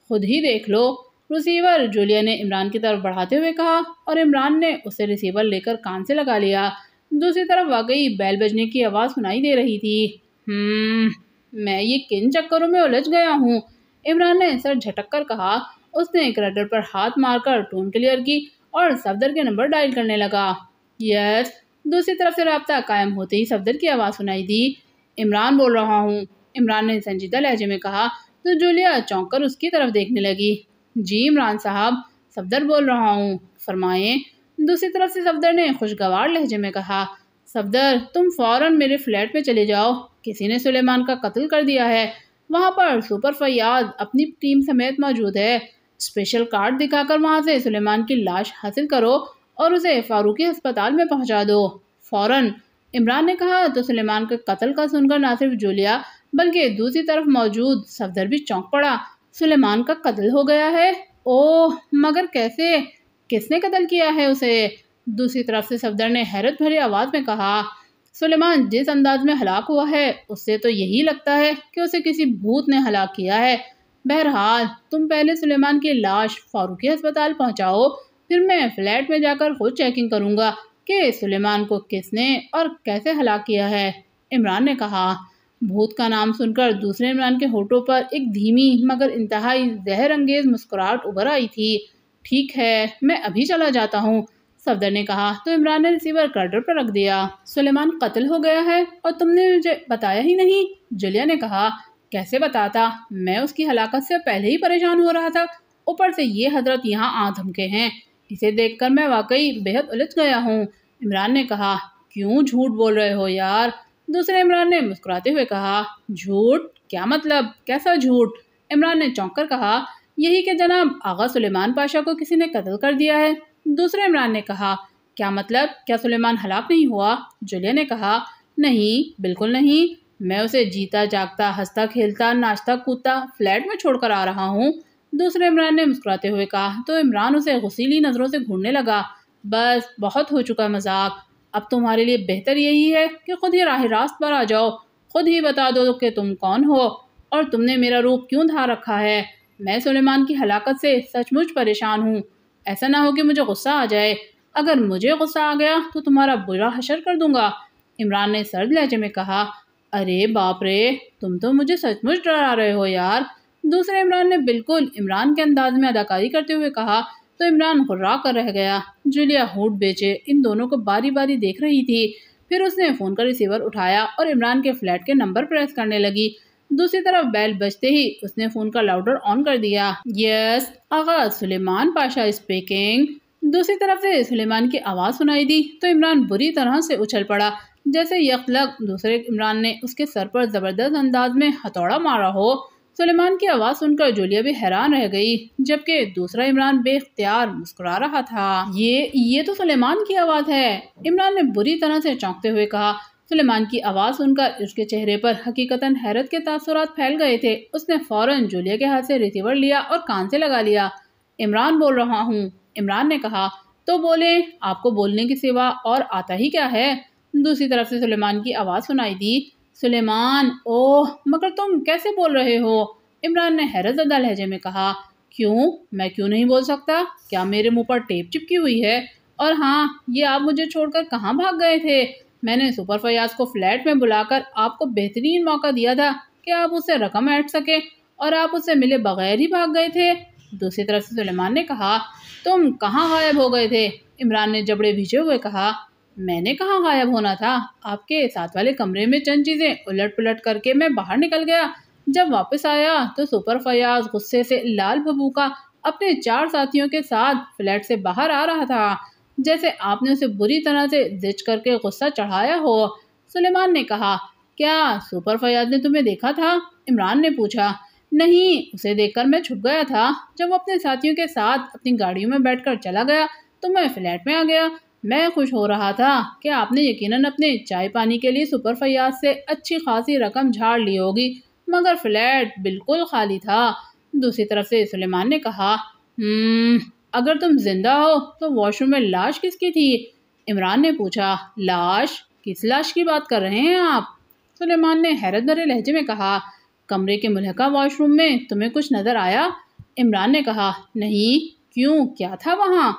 खुद ही देख लो रिसीवर जूलिया ने इमरान की तरफ बढ़ाते हुए कहा और इमरान ने उसे रिसीवर लेकर कान से लगा लिया दूसरी तरफ वाकई बैल बजने की आवाज़ सुनाई दे रही थी हम्म, मैं ये किन चक्करों में उलझ गया हूँ इमरान ने सर झटक कर कहा उसने एक रडर पर हाथ मारकर टोन क्लियर की और सफदर के नंबर डायल करने लगा यस दूसरी तरफ से रबता कायम होते ही सफदर की आवाज़ सुनाई दी इमरान बोल रहा हूँ इमरान ने संजीदा लहजे में कहा तो जूलिया चौंक कर उसकी तरफ देखने लगी जी इमरान साहब सफदर बोल रहा हूँ फरमाएं दूसरी तरफ से सफदर ने खुशगवार लहजे में कहा सफदर तुम फौरन मेरे फ्लैट में चले जाओ किसी ने सुलेमान का कत्ल कर दिया है वहाँ पर सुपर फयाज अपनी टीम समेत मौजूद है स्पेशल कार्ड दिखाकर वहाँ से सुलेमान की लाश हासिल करो और उसे फारूकी अस्पताल में पहुँचा दो फ़ौरन इमरान ने कहा तो सुलेमान के कत्ल का सुनकर ना सिर्फ जूलिया बल्कि दूसरी तरफ मौजूद सफदर भी चौंक पड़ा सुलेमान का कत्ल हो गया है ओह मगर कैसे किसने कत्ल किया है उसे दूसरी तरफ से सफदर ने हैरत भरी आवाज़ में कहा सुलेमान जिस अंदाज में हलाक हुआ है उससे तो यही लगता है कि उसे किसी भूत ने हलाक किया है बहरहाल तुम पहले सुलेमान की लाश फारूकी अस्पताल पहुंचाओ फिर मैं फ्लैट में जाकर खुद चेकिंग करूंगा कि सुलेमान को किसने और कैसे हलाक किया है इमरान ने कहा भूत का नाम सुनकर दूसरे इमरान के होठों पर एक धीमी मगर इंतहाई जहर अंगेज मुस्कुराहट उभर आई थी ठीक है मैं अभी चला जाता हूँ सफदर ने कहा तो इमरान ने रिसीवर कार्डर पर रख दिया सुलेमान कत्ल हो गया है और तुमने मुझे बताया ही नहीं जुलिया ने कहा कैसे बताता मैं उसकी हलाकत से पहले ही परेशान हो रहा था ऊपर से ये हजरत यहाँ आ धमके हैं इसे देखकर मैं वाकई बेहद उलझ गया हूँ इमरान ने कहा क्यों झूठ बोल रहे हो यार दूसरे इमरान ने मुस्कुराते हुए कहा झूठ क्या मतलब कैसा झूठ इमरान ने चौंक कर कहा यही कि जनाब आगा सुलेमान पाशा को किसी ने कत्ल कर दिया है दूसरे इमरान ने कहा क्या मतलब क्या सुलेमान हलाक नहीं हुआ जुलिया ने कहा नहीं बिल्कुल नहीं मैं उसे जीता जागता हंसता खेलता नाचता कूदता फ्लैट में छोड़कर आ रहा हूँ दूसरे इमरान ने मुस्कुराते हुए कहा तो इमरान उसे गुसीली नज़रों से घूरने लगा बस बहुत हो चुका मजाक अब तुम्हारे लिए बेहतर यही है कि खुद ही राह रास्त पर आ जाओ खुद ही बता दो कि तुम कौन हो और तुमने मेरा रूप क्यों धार रखा है मैं सुलेमान की हलाकत से सचमुच परेशान हूँ ऐसा ना हो कि मुझे गुस्सा आ जाए अगर मुझे गुस्सा आ गया तो तुम्हारा बुरा हशर कर दूंगा इमरान ने सर्द लहजे में कहा अरे बाप रे तुम तो मुझे सचमुच डरा रहे हो यार दूसरे इमरान ने बिल्कुल इमरान के अंदाज में अदाकारी करते हुए कहा तो इमरान हुर्रा कर रह गया जुलिया होट बेचे इन दोनों को बारी बारी देख रही थी फिर उसने फ़ोन का रिसीवर उठाया और इमरान के फ्लैट के नंबर प्रेस करने लगी दूसरी तरफ बैल बजते ही उसने फ़ोन का लाउडर ऑन कर दिया यस आगा सुलेमान पाशा स्पीकिंग दूसरी तरफ से सुलेमान की आवाज़ सुनाई दी तो इमरान बुरी तरह से उछल पड़ा जैसे यकलग दूसरे इमरान ने उसके सर पर ज़बरदस्त अंदाज में हथौड़ा मारा हो सलेमान की आवाज़ सुनकर जूलिया भी हैरान रह गई जबकि दूसरा इमरान बेख्तियार मुस्कुरा रहा था ये ये तो सलेमान की आवाज़ है इमरान ने बुरी तरह से चौंकते हुए कहा सुलेमान की आवाज़ सुनकर उसके चेहरे पर हकीकतन हैरत के तासुरात फैल गए थे उसने फ़ौरन जूलिया के हाथ से रिसीवर लिया और कान से लगा लिया इमरान बोल रहा हूँ इमरान ने कहा तो बोले आपको बोलने के सिवा और आता ही क्या है दूसरी तरफ से सुलेमान की आवाज़ सुनाई दी सुलेमान ओह मगर तुम कैसे बोल रहे हो इमरान ने हैरत अदा लहजे में कहा क्यों मैं क्यों नहीं बोल सकता क्या मेरे मुंह पर टेप चिपकी हुई है और हाँ ये आप मुझे छोड़कर कहाँ भाग गए थे मैंने सुपर फयाज को फ्लैट में बुलाकर आपको बेहतरीन मौका दिया था कि आप उससे रकम ऐट सकें और आप उससे मिले बगैर ही भाग गए थे दूसरी तरफ से सुलेमान ने कहा तुम कहाँ गायब हो गए थे इमरान ने जबड़े भीजे हुए कहा मैंने कहाँ गायब होना था आपके साथ वाले कमरे में चंद चीज़ें उलट पुलट करके मैं बाहर निकल गया जब वापस आया तो सुपर फयाज गुस्से से लाल भबूका अपने चार साथियों के साथ फ्लैट से बाहर आ रहा था जैसे आपने उसे बुरी तरह से जिच करके गुस्सा चढ़ाया हो सुलेमान ने कहा क्या सुपर फयाज ने तुम्हें देखा था इमरान ने पूछा नहीं उसे देखकर मैं छुप गया था जब वो अपने साथियों के साथ अपनी गाड़ियों में बैठकर चला गया तो मैं फ्लैट में आ गया मैं खुश हो रहा था कि आपने यकीनन अपने चाय पानी के लिए सुपर फयाज से अच्छी खासी रकम झाड़ ली होगी मगर फ्लैट बिल्कुल खाली था दूसरी तरफ से सुलेमान ने कहा हम्म, अगर तुम जिंदा हो तो वॉशरूम में लाश किसकी थी इमरान ने पूछा लाश किस लाश की बात कर रहे हैं आप सुलेमान ने हैरत भरे लहजे में कहा कमरे के मुलहका वॉशरूम में तुम्हें कुछ नज़र आया इमरान ने कहा नहीं क्यों क्या था वहाँ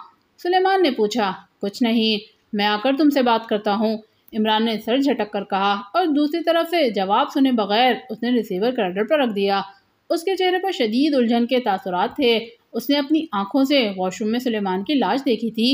सुलेमान ने पूछा कुछ नहीं मैं आकर तुमसे बात करता हूँ इमरान ने सर झटक कर कहा और दूसरी तरफ से जवाब सुने बगैर उसने रिसीवर करडर पर रख दिया उसके चेहरे पर शदीद उलझन के तसरत थे उसने अपनी आंखों से वॉशरूम में सुलेमान की लाश देखी थी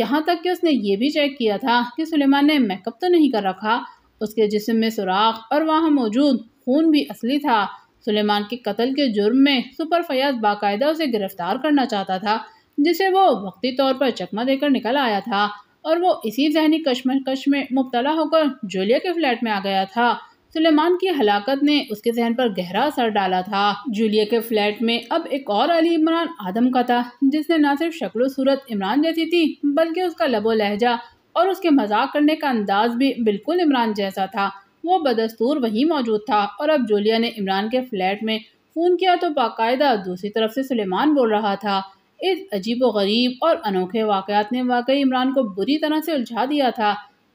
यहाँ तक कि उसने ये भी चेक किया था कि सुलेमान ने मेकअप तो नहीं कर रखा उसके जिसम में सुराख और वहाँ मौजूद खून भी असली था सुलेमान के कत्ल के जुर्म में सुपर फयाज बाकायदा उसे गिरफ्तार करना चाहता था जिसे वो वक्ती तौर पर चकमा देकर निकल आया था और वो इसी जहनी कश्मकश में मुबतला होकर जूलिया के फ्लैट में आ गया था सुलेमान की हलाकत ने उसके जहन पर गहरा असर डाला था जूलिया के फ्लैट में अब एक और अली इमरान आदम का था जिसने न सिर्फ शक्ल सूरत इमरान जैसी थी बल्कि उसका लबो लहजा और उसके मजाक करने का अंदाज भी बिल्कुल इमरान जैसा था वो बदस्तूर वहीं मौजूद था और अब जूलिया ने इमरान के फ्लैट में फ़ोन किया तो बाकायदा दूसरी तरफ से सुलेमान बोल रहा था इस अजीब गरीब और अनोखे वाक़ात ने वाकई इमरान को बुरी तरह से उलझा दिया था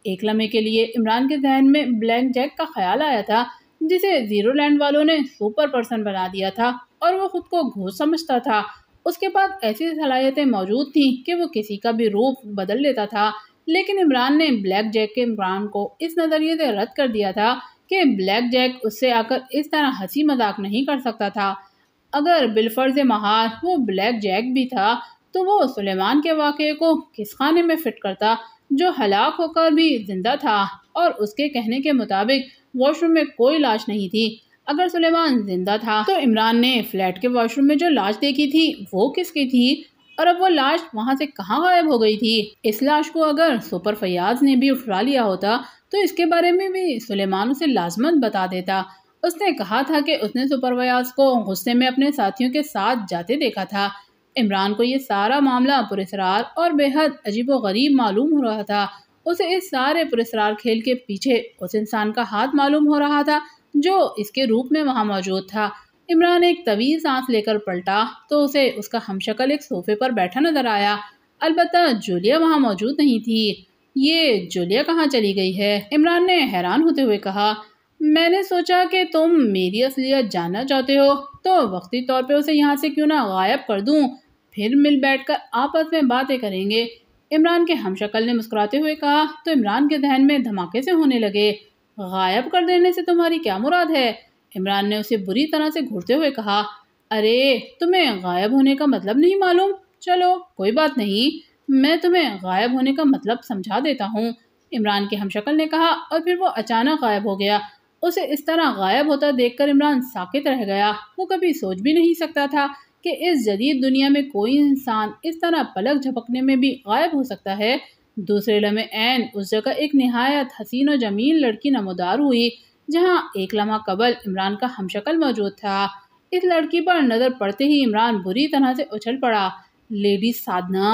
एक लम्हे के लिए इमरान के जहन में ब्लैक जैक का ख्याल आया था जिसे ज़ीरो लैंड वालों ने सुपर पर्सन बना दिया था और वो ख़ुद को घोष समझता था उसके पास ऐसी सलाहियतें मौजूद थीं कि वो किसी का भी रूप बदल लेता था लेकिन इमरान ने ब्लैक जैक के इमरान को इस नज़रिए से रद्द कर दिया था कि ब्लैक जैक उससे आकर इस तरह हंसी मजाक नहीं कर सकता था अगर बिलफर्ज महार वो ब्लैक जैक भी था तो वो सुलेमान के वाक़े को किस खाने में फिट करता जो हलाक होकर भी जिंदा था और उसके कहने के मुताबिक वॉशरूम में कोई लाश नहीं थी अगर सुलेमान जिंदा था तो इमरान ने फ्लैट के वॉशरूम में जो लाश देखी थी वो किसकी थी और अब वो लाश वहाँ से कहाँ गायब हो गई थी इस लाश को अगर सुपर फयाज ने भी उठा लिया होता तो इसके बारे में भी सुलेमान उसे लाजमत बता देता उसने कहा था कि उसने सुपरवाइज को गुस्से में अपने साथियों के साथ जाते देखा था इमरान को ये सारा मामला पुरस्रार और बेहद अजीब व गरीब मालूम हो रहा था उसे इस सारे पुरस्रार खेल के पीछे उस इंसान का हाथ मालूम हो रहा था जो इसके रूप में वहाँ मौजूद था इमरान एक तवील सांस लेकर पलटा तो उसे उसका शक्ल एक सोफे पर बैठा नजर आया अलबत् जूलिया वहाँ मौजूद नहीं थी ये जूलिया कहाँ चली गई है इमरान ने हैरान होते हुए कहा मैंने सोचा कि तुम मेरी असलियत जानना चाहते हो तो वक्ती तौर पे उसे यहाँ से क्यों ना गायब कर दूँ फिर मिल बैठकर आपस में बातें करेंगे इमरान के हमशक्ल ने मुस्कुराते हुए कहा तो इमरान के जहन में धमाके से होने लगे गायब कर देने से तुम्हारी क्या मुराद है इमरान ने उसे बुरी तरह से घूरते हुए कहा अरे तुम्हें गायब होने का मतलब नहीं मालूम चलो कोई बात नहीं मैं तुम्हें गायब होने का मतलब समझा देता हूँ इमरान के हमशक्ल ने कहा और फिर वो अचानक गायब हो गया उसे इस तरह गायब होता देख कर इमरान साकित रह गया वो कभी सोच भी नहीं सकता था कि इस जदीद दुनिया में कोई इंसान इस तरह पलक झपकने में भी गायब हो सकता है दूसरे लम्हे एन उस जगह एक नहायत हसीन और जमील लड़की नमोदार हुई जहाँ एक लम्हा कबल इमरान का हमशक्ल मौजूद था इस लड़की पर नज़र पड़ते ही इमरान बुरी तरह से उछल पड़ा लेडी साधना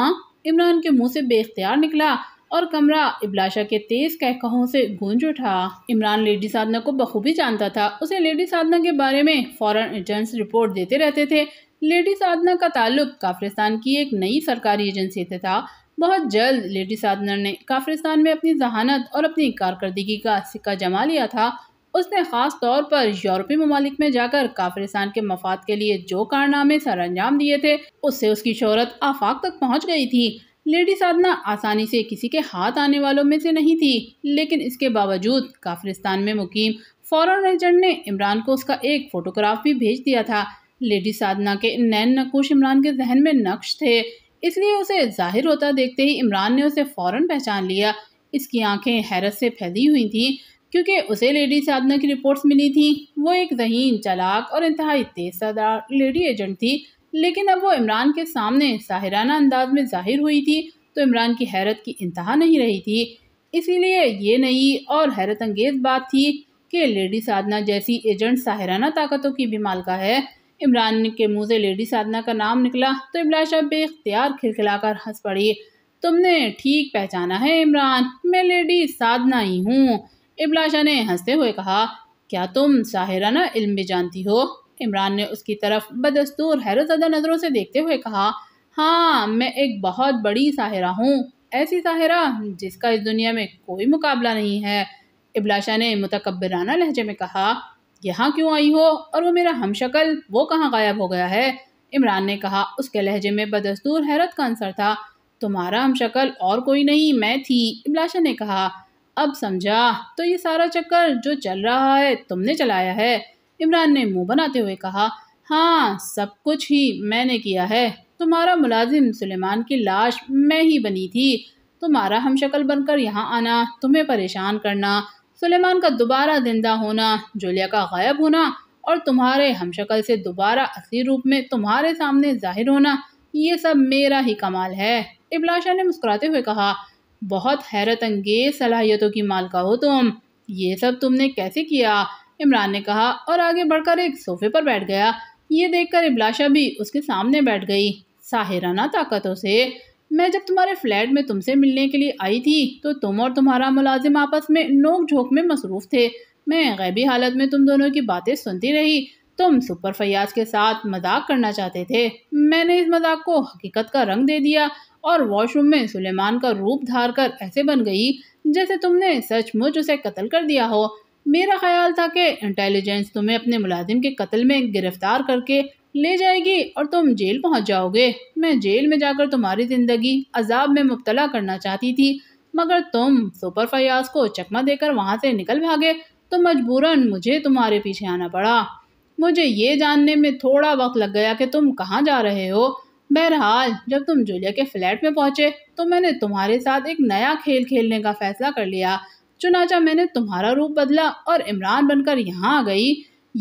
इमरान के मुंह से बेख्तियार निकला और कमरा इबलाशा के तेज़ कहकहों से गूंज उठा इमरान लेडी साधना को बखूबी जानता था उसे लेडी साधना के बारे में फ़ौरन एजेंट्स रिपोर्ट देते रहते थे लेडी साधना का ताल्लुक काफ्रिस्तान की एक नई सरकारी एजेंसी से था बहुत जल्द लेडी साधना ने काफ्रिस्तान में अपनी जहानत और अपनी कारकर्दगी का सिक्का जमा लिया था उसने ख़ास तौर पर यूरोपीय ममालिक में जाकर काफ्रिस्तान के मफाद के लिए जो कारनामे सर अंजाम दिए थे उससे उसकी शहरत आफाक तक पहुँच गई थी लेडी साधना आसानी से किसी के हाथ आने वालों में से नहीं थी लेकिन इसके बावजूद काफ्रिस्तान में मुकीम फॉरन एजेंट ने इमरान को उसका एक फ़ोटोग्राफ भी भेज दिया था लेडी साधना के नैन नकोश इमरान के जहन में नक्श थे इसलिए उसे जाहिर होता देखते ही इमरान ने उसे फ़ौरन पहचान लिया इसकी आंखें हैरत से फैली हुई थीं क्योंकि उसे लेडी साधना की रिपोर्ट्स मिली थी वो एक जहीन चलाक और इंतहाई तेज सदार लेडी एजेंट थी लेकिन अब वो इमरान के सामने साहिराना अंदाज में जाहिर हुई थी तो इमरान की हैरत की इंतहा नहीं रही थी इसीलिए ये नई और हैरत अंगेज बात थी कि लेडी साधना जैसी एजेंट साहिराना ताकतों की भी मालका है इमरान के मुँह से लेडी साधना का नाम निकला तो इमरान शाह बेख्तियार खिलखिलाकर हंस पड़ी तुमने ठीक पहचाना है इमरान मैं लेडी साधना ही हूँ इबलाशा ने हंसते हुए कहा क्या तुम साहिराना इल्म भी जानती हो इमरान ने उसकी तरफ बदस्तूर हैरतदा नज़रों से देखते हुए कहा हाँ मैं एक बहुत बड़ी साहिरा हूँ ऐसी साहिरा जिसका इस दुनिया में कोई मुकाबला नहीं है इबलाशा ने मुतकबराना लहजे में कहा यहाँ क्यों आई हो और वो मेरा हम शक्ल वो कहाँ गायब हो गया है इमरान ने कहा उसके लहजे में बदस्तूर हैरत का आंसर था तुम्हारा हम शक्ल और कोई नहीं मैं थी इबलाशा ने कहा अब समझा तो ये सारा चक्कर जो चल रहा है तुमने चलाया है इमरान ने मुंह बनाते हुए कहा हाँ सब कुछ ही मैंने किया है तुम्हारा मुलाजिम सुलेमान की लाश मैं ही बनी थी तुम्हारा हम शक्ल बनकर यहाँ आना तुम्हें परेशान करना सुलेमान का दोबारा जिंदा होना जोलिया का गायब होना और तुम्हारे हम शक्ल से दोबारा असली रूप में तुम्हारे सामने जाहिर होना ये सब मेरा ही कमाल है इबलाशा ने मुस्कुराते हुए कहा बहुत हैरत अंगेज सलाहियतों की मालका हो तुम ये सब तुमने कैसे किया इमरान ने कहा और आगे बढ़कर एक सोफे पर बैठ गया ये देखकर इबलाशा भी उसके सामने बैठ गई साहिराना ताकतों से मैं जब तुम्हारे फ्लैट में तुमसे मिलने के लिए आई थी तो तुम और तुम्हारा मुलाजिम आपस में नोक झोंक में मसरूफ़ थे मैं गैबी हालत में तुम दोनों की बातें सुनती रही तुम सुपर फयाज के साथ मजाक करना चाहते थे मैंने इस मजाक को हकीकत का रंग दे दिया और वॉशरूम में सुलेमान का रूप धार कर ऐसे बन गई जैसे तुमने सचमुच उसे कत्ल कर दिया हो मेरा ख्याल था कि इंटेलिजेंस तुम्हें अपने मुलाजिम के कत्ल में गिरफ्तार करके ले जाएगी और तुम जेल पहुंच जाओगे मैं जेल में जाकर तुम्हारी ज़िंदगी अजाब में मुबतला करना चाहती थी मगर तुम सुपर फयाज को चकमा देकर वहाँ से निकल भागे तो मजबूरन मुझे तुम्हारे पीछे आना पड़ा मुझे ये जानने में थोड़ा वक्त लग गया कि तुम कहाँ जा रहे हो बहरहाल जब तुम जूलिया के फ्लैट में पहुँचे तो मैंने तुम्हारे साथ एक नया खेल खेलने का फ़ैसला कर लिया चुनाचा मैंने तुम्हारा रूप बदला और इमरान बनकर यहाँ आ गई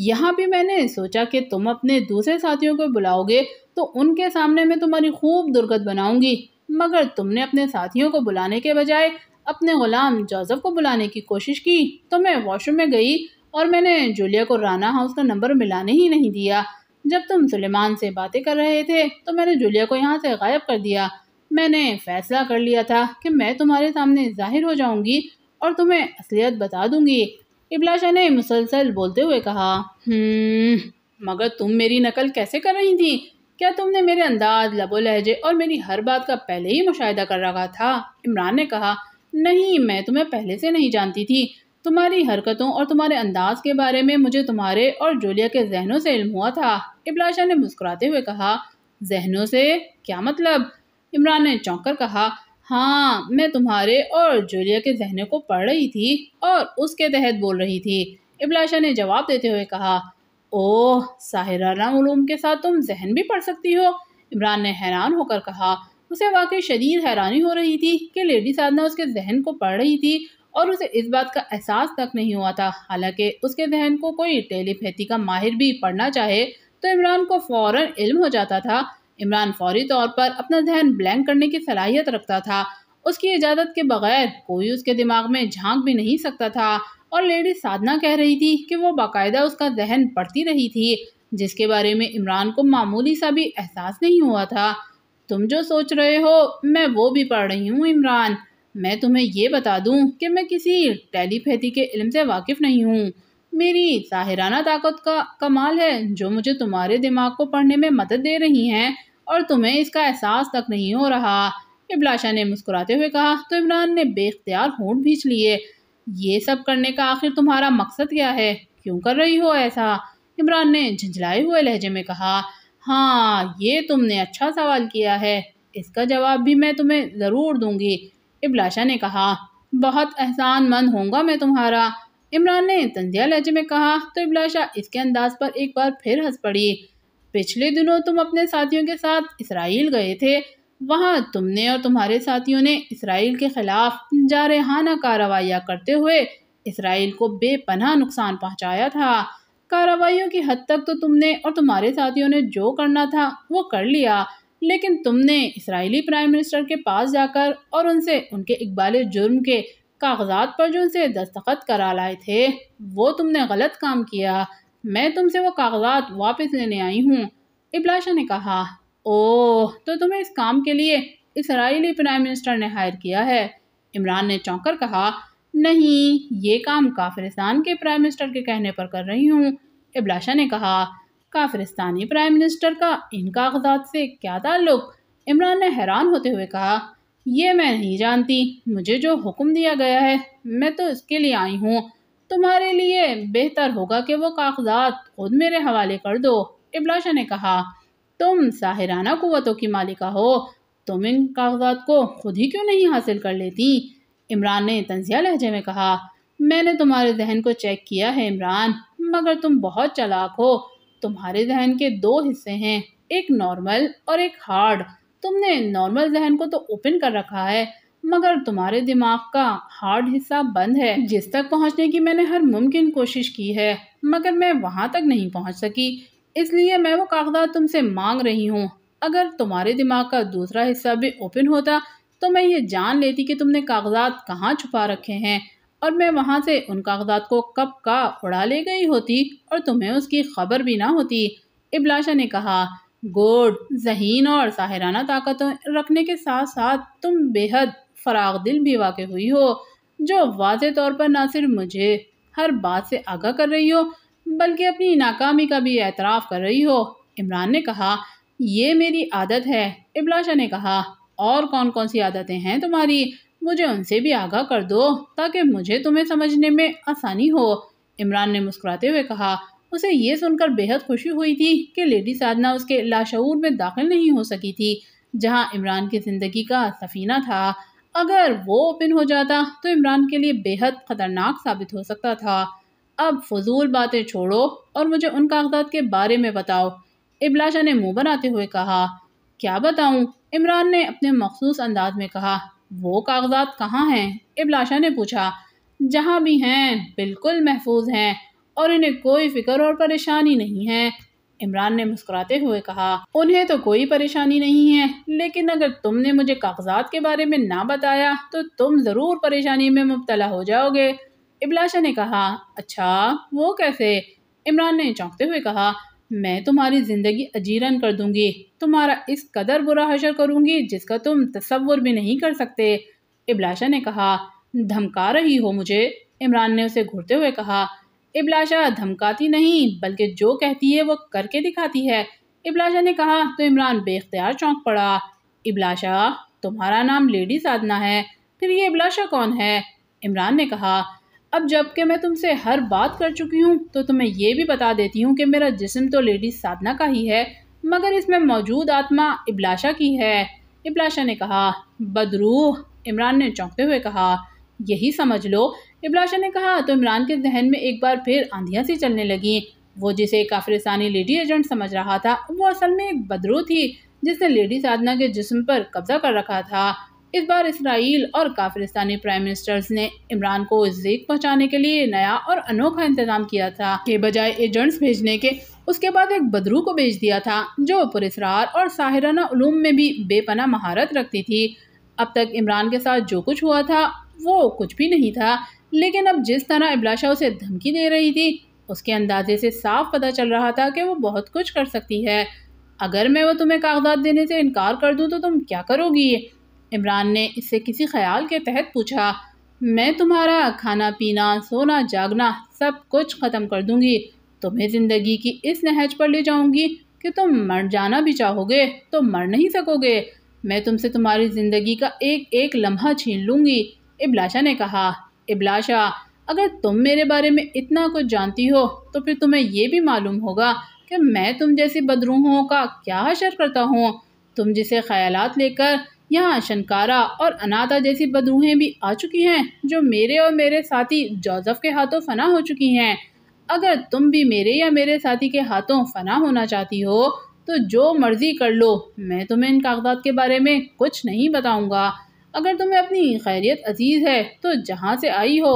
यहाँ भी मैंने सोचा कि तुम अपने दूसरे साथियों को बुलाओगे तो उनके सामने मैं तुम्हारी खूब दुर्गत बनाऊंगी मगर तुमने अपने साथियों को बुलाने के बजाय अपने ग़ुलाम जोसफ़ को बुलाने की कोशिश की तो मैं वॉशरूम में गई और मैंने जूलिया को राना हाउस का नंबर मिलाने ही नहीं दिया जब तुम सुलेमान से बातें कर रहे थे तो मैंने जूलिया को यहाँ से गायब कर दिया मैंने फैसला कर लिया था कि मैं तुम्हारे सामने जाहिर हो जाऊंगी और तुम्हें असलियत बता दूंगी इबलाशा ने मुसलसल बोलते हुए कहा हम्म, मगर तुम मेरी नकल कैसे कर रही थी क्या तुमने मेरे अंदाज लबो लहजे और मेरी हर बात का पहले ही मुशाह कर रखा था इमरान ने कहा नहीं मैं तुम्हें पहले से नहीं जानती थी तुम्हारी हरकतों और तुम्हारे अंदाज के बारे में मुझे तुम्हारे और जोलिया के जहनों से इल्म हुआ था इबलाशा ने मुस्कुराते हुए कहा जहनों से क्या मतलब इमरान ने चौंक कर कहा हाँ मैं तुम्हारे और जूलिया के जहने को पढ़ रही थी और उसके तहत बोल रही थी इबलाशा ने जवाब देते हुए कहा ओह साहिराना मलूम के साथ तुम जहन भी पढ़ सकती हो इमरान ने हैरान होकर कहा उसे वाकई शदीद हैरानी हो रही थी कि लेडी साधना उसके जहन को पढ़ रही थी और उसे इस बात का एहसास तक नहीं हुआ था हालांकि उसके जहन को कोई टेलीपैथी का माहिर भी पढ़ना चाहे तो इमरान को फ़ौर इल्म हो जाता था इमरान फौरी तौर पर अपना जहन ब्लैंक करने की सलाहियत रखता था उसकी इजाज़त के बगैर कोई उसके दिमाग में झांक भी नहीं सकता था और लेडी साधना कह रही थी कि वो बाकायदा उसका जहन पढ़ती रही थी जिसके बारे में इमरान को मामूली सा भी एहसास नहीं हुआ था तुम जो सोच रहे हो मैं वो भी पढ़ रही हूँ इमरान मैं तुम्हें ये बता दूँ कि मैं किसी टेलीपैथी के इलम से वाकिफ़ नहीं हूँ मेरी साहिराना ताकत का कमाल है जो मुझे तुम्हारे दिमाग को पढ़ने में मदद दे रही हैं और तुम्हें इसका एहसास तक नहीं हो रहा इबलाशा ने मुस्कुराते हुए कहा तो इमरान ने बेख्तियार होंठ भींच लिए ये सब करने का आखिर तुम्हारा मकसद क्या है क्यों कर रही हो ऐसा इमरान ने झंझलाए हुए लहजे में कहा हाँ ये तुमने अच्छा सवाल किया है इसका जवाब भी मैं तुम्हें ज़रूर दूंगी इबलाशा ने कहा बहुत एहसान मंद होंगा मैं तुम्हारा इमरान ने तंजिया लहजे में कहा तो इबलाशा इसके अंदाज पर एक बार फिर हंस पड़ी पिछले दिनों तुम अपने साथियों के साथ इसराइल गए थे वहाँ तुमने और तुम्हारे साथियों ने इसराइल के खिलाफ जारहाना कार्रवाइयाँ करते हुए इसराइल को बेपनाह नुकसान पहुँचाया था कार्रवाइयों की हद तक तो तुमने और तुम्हारे साथियों ने जो करना था वो कर लिया लेकिन तुमने इसराइली प्राइम मिनिस्टर के पास जाकर और उनसे उनके इकबाल जुर्म के कागजात पर जो उनसे दस्तखत करा लाए थे वो तुमने गलत काम किया मैं तुमसे वो कागजात वापस लेने आई हूँ इबलाशा ने कहा ओह तो तुम्हें इस काम के लिए इसराइली प्राइम मिनिस्टर ने हायर किया है इमरान ने चौंकर कहा नहीं ये काम काफ्रिस्तान के प्राइम मिनिस्टर के कहने पर कर रही हूँ इबलाशा ने कहा काफ्रिस्तानी प्राइम मिनिस्टर का इन कागजात से क्या ताल्लुक इमरान ने हैरान होते हुए कहा ये मैं नहीं जानती मुझे जो हुक्म दिया गया है मैं तो इसके लिए आई हूँ तुम्हारे लिए बेहतर होगा कि वो कागजात खुद मेरे हवाले कर दो इबलाशा ने कहा तुम साहिराना कुतों की मालिका हो तुम इन कागजात को खुद ही क्यों नहीं हासिल कर लेती इमरान ने तंजिया लहजे में कहा मैंने तुम्हारे जहन को चेक किया है इमरान मगर तुम बहुत चलाक हो तुम्हारे जहन के दो हिस्से हैं एक नॉर्मल और एक हार्ड तुमने नॉर्मल जहन को तो ओपन कर रखा है मगर तुम्हारे दिमाग का हार्ड हिस्सा बंद है जिस तक पहुंचने की मैंने हर मुमकिन कोशिश की है मगर मैं वहां तक नहीं पहुंच सकी इसलिए मैं वो कागजात तुमसे मांग रही हूँ अगर तुम्हारे दिमाग का दूसरा हिस्सा भी ओपन होता तो मैं ये जान लेती कि तुमने कागजात कहाँ छुपा रखे हैं और मैं वहाँ से उन कागजात को कब का उड़ा ले गई होती और तुम्हें उसकी खबर भी ना होती इबलाशा ने कहा गोड जहीन और साहिराना ताकतों रखने के साथ साथ तुम बेहद फराग दिल भी वाकई हुई हो जो वाज तौर पर ना सिर्फ मुझे हर बात से आगाह कर रही हो बल्कि अपनी नाकामी का भी एतराफ़ कर रही हो इमरान ने कहा यह मेरी आदत है इबलाशा ने कहा और कौन कौन सी आदतें हैं तुम्हारी मुझे उनसे भी आगाह कर दो ताकि मुझे तुम्हें समझने में आसानी हो इमरान ने मुस्कुराते हुए कहा उसे ये सुनकर बेहद खुशी हुई थी कि लेडी साधना उसके लाशूर में दाखिल नहीं हो सकी थी जहाँ इमरान की ज़िंदगी का सफ़ीना था अगर वो ओपन हो जाता तो इमरान के लिए बेहद ख़तरनाक साबित हो सकता था अब फजूल बातें छोड़ो और मुझे उन कागजात के बारे में बताओ इबलाशा ने मुंह बनाते हुए कहा क्या बताऊं? इमरान ने अपने मखसूस अंदाज में कहा वो कागजात कहाँ हैं इबलाशा ने पूछा जहाँ भी हैं बिल्कुल महफूज हैं और इन्हें कोई फ़िक्र और परेशानी नहीं है इमरान ने मुस्कुराते हुए कहा उन्हें तो कोई परेशानी नहीं है लेकिन अगर तुमने मुझे कागजात के बारे में ना बताया तो तुम ज़रूर परेशानी में मुबतला हो जाओगे इबलाशा ने कहा अच्छा वो कैसे इमरान ने चौंकते हुए कहा मैं तुम्हारी ज़िंदगी अजीरन कर दूंगी तुम्हारा इस कदर बुरा हशर करूंगी जिसका तुम तस्वुर भी नहीं कर सकते इबलाशा ने कहा धमका रही हो मुझे इमरान ने उसे घूरते हुए कहा इबलाशा धमकाती नहीं बल्कि जो कहती है वो करके दिखाती है इबलाशा ने कहा तो इमरान बेख्तियार चौंक पड़ा इबलाशा तुम्हारा नाम लेडी साधना है फिर ये इबलाशा कौन है इमरान ने कहा अब जबकि मैं तुमसे हर बात कर चुकी हूँ तो तुम्हें यह भी बता देती हूँ कि मेरा जिस्म तो लेडी साधना का ही है मगर इसमें मौजूद आत्मा इबलाशा की है इबलाशा ने कहा बदरूह इमरान ने चौंकते हुए कहा यही समझ लो इबलाशा ने कहा तो इमरान के जहन में एक बार फिर आंधियाँ सी चलने लगी वो जिसे काफ्रिस्तानी लेडी एजेंट समझ रहा था वो असल में एक बदरू थी जिसने लेडी साधना के जिसम पर कब्जा कर रखा था इस बार इसराइल और काफ्रिस्तानी प्राइम मिनिस्टर्स ने इमरान को जीक पहुंचाने के लिए नया और अनोखा इंतजाम किया था के बजाय एजेंट्स भेजने के उसके बाद एक बदरू को भेज दिया था जो पुरस्ार और साहिराना उलूम में भी बेपना महारत रखती थी अब तक इमरान के साथ जो कुछ हुआ था वो कुछ भी नहीं था लेकिन अब जिस तरह अभिलाषा उसे धमकी दे रही थी उसके अंदाजे से साफ पता चल रहा था कि वो बहुत कुछ कर सकती है अगर मैं वो तुम्हें कागजात देने से इनकार कर दूँ तो तुम क्या करोगी इमरान ने इससे किसी ख्याल के तहत पूछा मैं तुम्हारा खाना पीना सोना जागना सब कुछ ख़त्म कर दूंगी तुम्हें ज़िंदगी की इस नहज पर ले जाऊंगी कि तुम मर जाना भी चाहोगे तो मर नहीं सकोगे मैं तुमसे तुम्हारी ज़िंदगी का एक एक लम्हा छीन लूँगी इबलाशा ने कहा इबलाशा अगर तुम मेरे बारे में इतना कुछ जानती हो तो फिर तुम्हें यह भी मालूम होगा कि मैं तुम जैसी बदरूहों का क्या हशर करता हूँ तुम जिसे ख्यालात लेकर यहाँ शनकारा और अनाथा जैसी बदरूहें भी आ चुकी हैं जो मेरे और मेरे साथी जोजफ के हाथों फना हो चुकी हैं अगर तुम भी मेरे या मेरे साथी के हाथों फना होना चाहती हो तो जो मर्ज़ी कर लो मैं तुम्हें इन कागजात के बारे में कुछ नहीं बताऊँगा अगर तुम्हें अपनी खैरियत अजीज़ है तो जहाँ से आई हो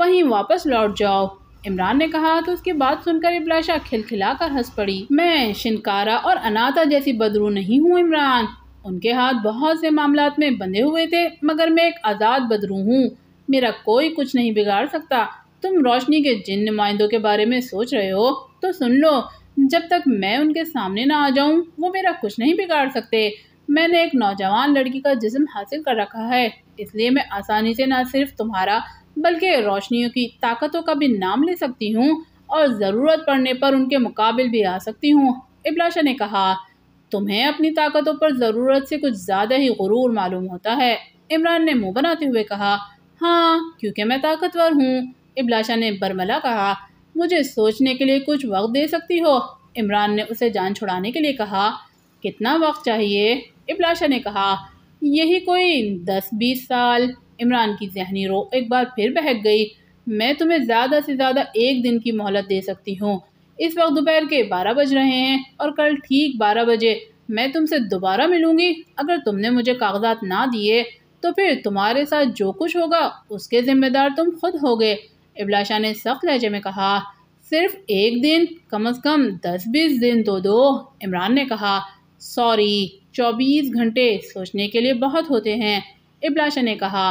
वहीं वापस लौट जाओ इमरान ने कहा तो उसकी बात सुनकर इबलाशा खिलखिला कर हंस पड़ी मैं शिनकारा और अनाथा जैसी बदरू नहीं हूँ इमरान उनके हाथ बहुत से मामला में बंधे हुए थे मगर मैं एक आज़ाद बदरू हूँ मेरा कोई कुछ नहीं बिगाड़ सकता तुम रोशनी के जिन नुमाइंदों के बारे में सोच रहे हो तो सुन लो जब तक मैं उनके सामने ना आ जाऊँ वो मेरा कुछ नहीं बिगाड़ सकते मैंने एक नौजवान लड़की का जिस्म हासिल कर रखा है इसलिए मैं आसानी से ना सिर्फ तुम्हारा बल्कि रोशनियों की ताकतों का भी नाम ले सकती हूँ और ज़रूरत पड़ने पर उनके मुकाबले भी आ सकती हूँ इबलाशा ने कहा तुम्हें अपनी ताकतों पर ज़रूरत से कुछ ज़्यादा ही गुरूर मालूम होता है इमरान ने मुंह बनाते हुए कहा हाँ क्योंकि मैं ताकतवर हूँ इबलाशा ने बरमला कहा मुझे सोचने के लिए कुछ वक्त दे सकती हो इमरान ने उसे जान छुड़ाने के लिए कहा कितना वक्त चाहिए इबलाशा ने कहा यही कोई दस बीस साल इमरान की जहनी रो एक बार फिर बहक गई मैं तुम्हें ज़्यादा से ज़्यादा एक दिन की मोहलत दे सकती हूँ इस वक्त दोपहर के बारह बज रहे हैं और कल ठीक बारह बजे मैं तुमसे दोबारा मिलूँगी अगर तुमने मुझे कागजात ना दिए तो फिर तुम्हारे साथ जो कुछ होगा उसके ज़िम्मेदार तुम खुद होगे इबलाशा ने सख्त लहजे में कहा सिर्फ एक दिन कम अज़ कम दस बीस दिन तो दो इमरान ने कहा सॉरी चौबीस घंटे सोचने के लिए बहुत होते हैं इब्लाशा ने कहा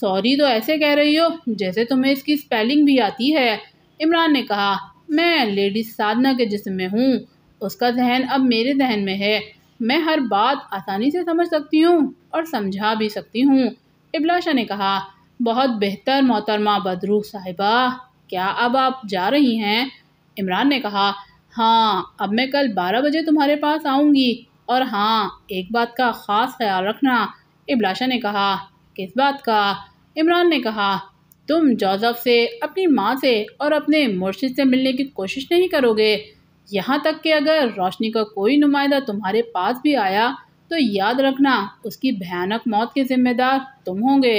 सॉरी तो ऐसे कह रही हो जैसे तुम्हें इसकी स्पेलिंग भी आती है इमरान ने कहा मैं लेडी साधना के जिस्म में हूँ उसका जहन अब मेरे जहन में है मैं हर बात आसानी से समझ सकती हूँ और समझा भी सकती हूँ इबलाशा ने कहा बहुत बेहतर मोहतरमा बदरू साहिबा क्या अब आप जा रही हैं इमरान ने कहा हाँ अब मैं कल बारह बजे तुम्हारे पास आऊँगी और हाँ एक बात का ख़ास ख्याल रखना इबलाशा ने कहा किस बात का इमरान ने कहा तुम जोजफ से अपनी माँ से और अपने मुर्शिद से मिलने की कोशिश नहीं करोगे यहाँ तक कि अगर रोशनी का कोई नुमाइंदा तुम्हारे पास भी आया तो याद रखना उसकी भयानक मौत के जिम्मेदार तुम होंगे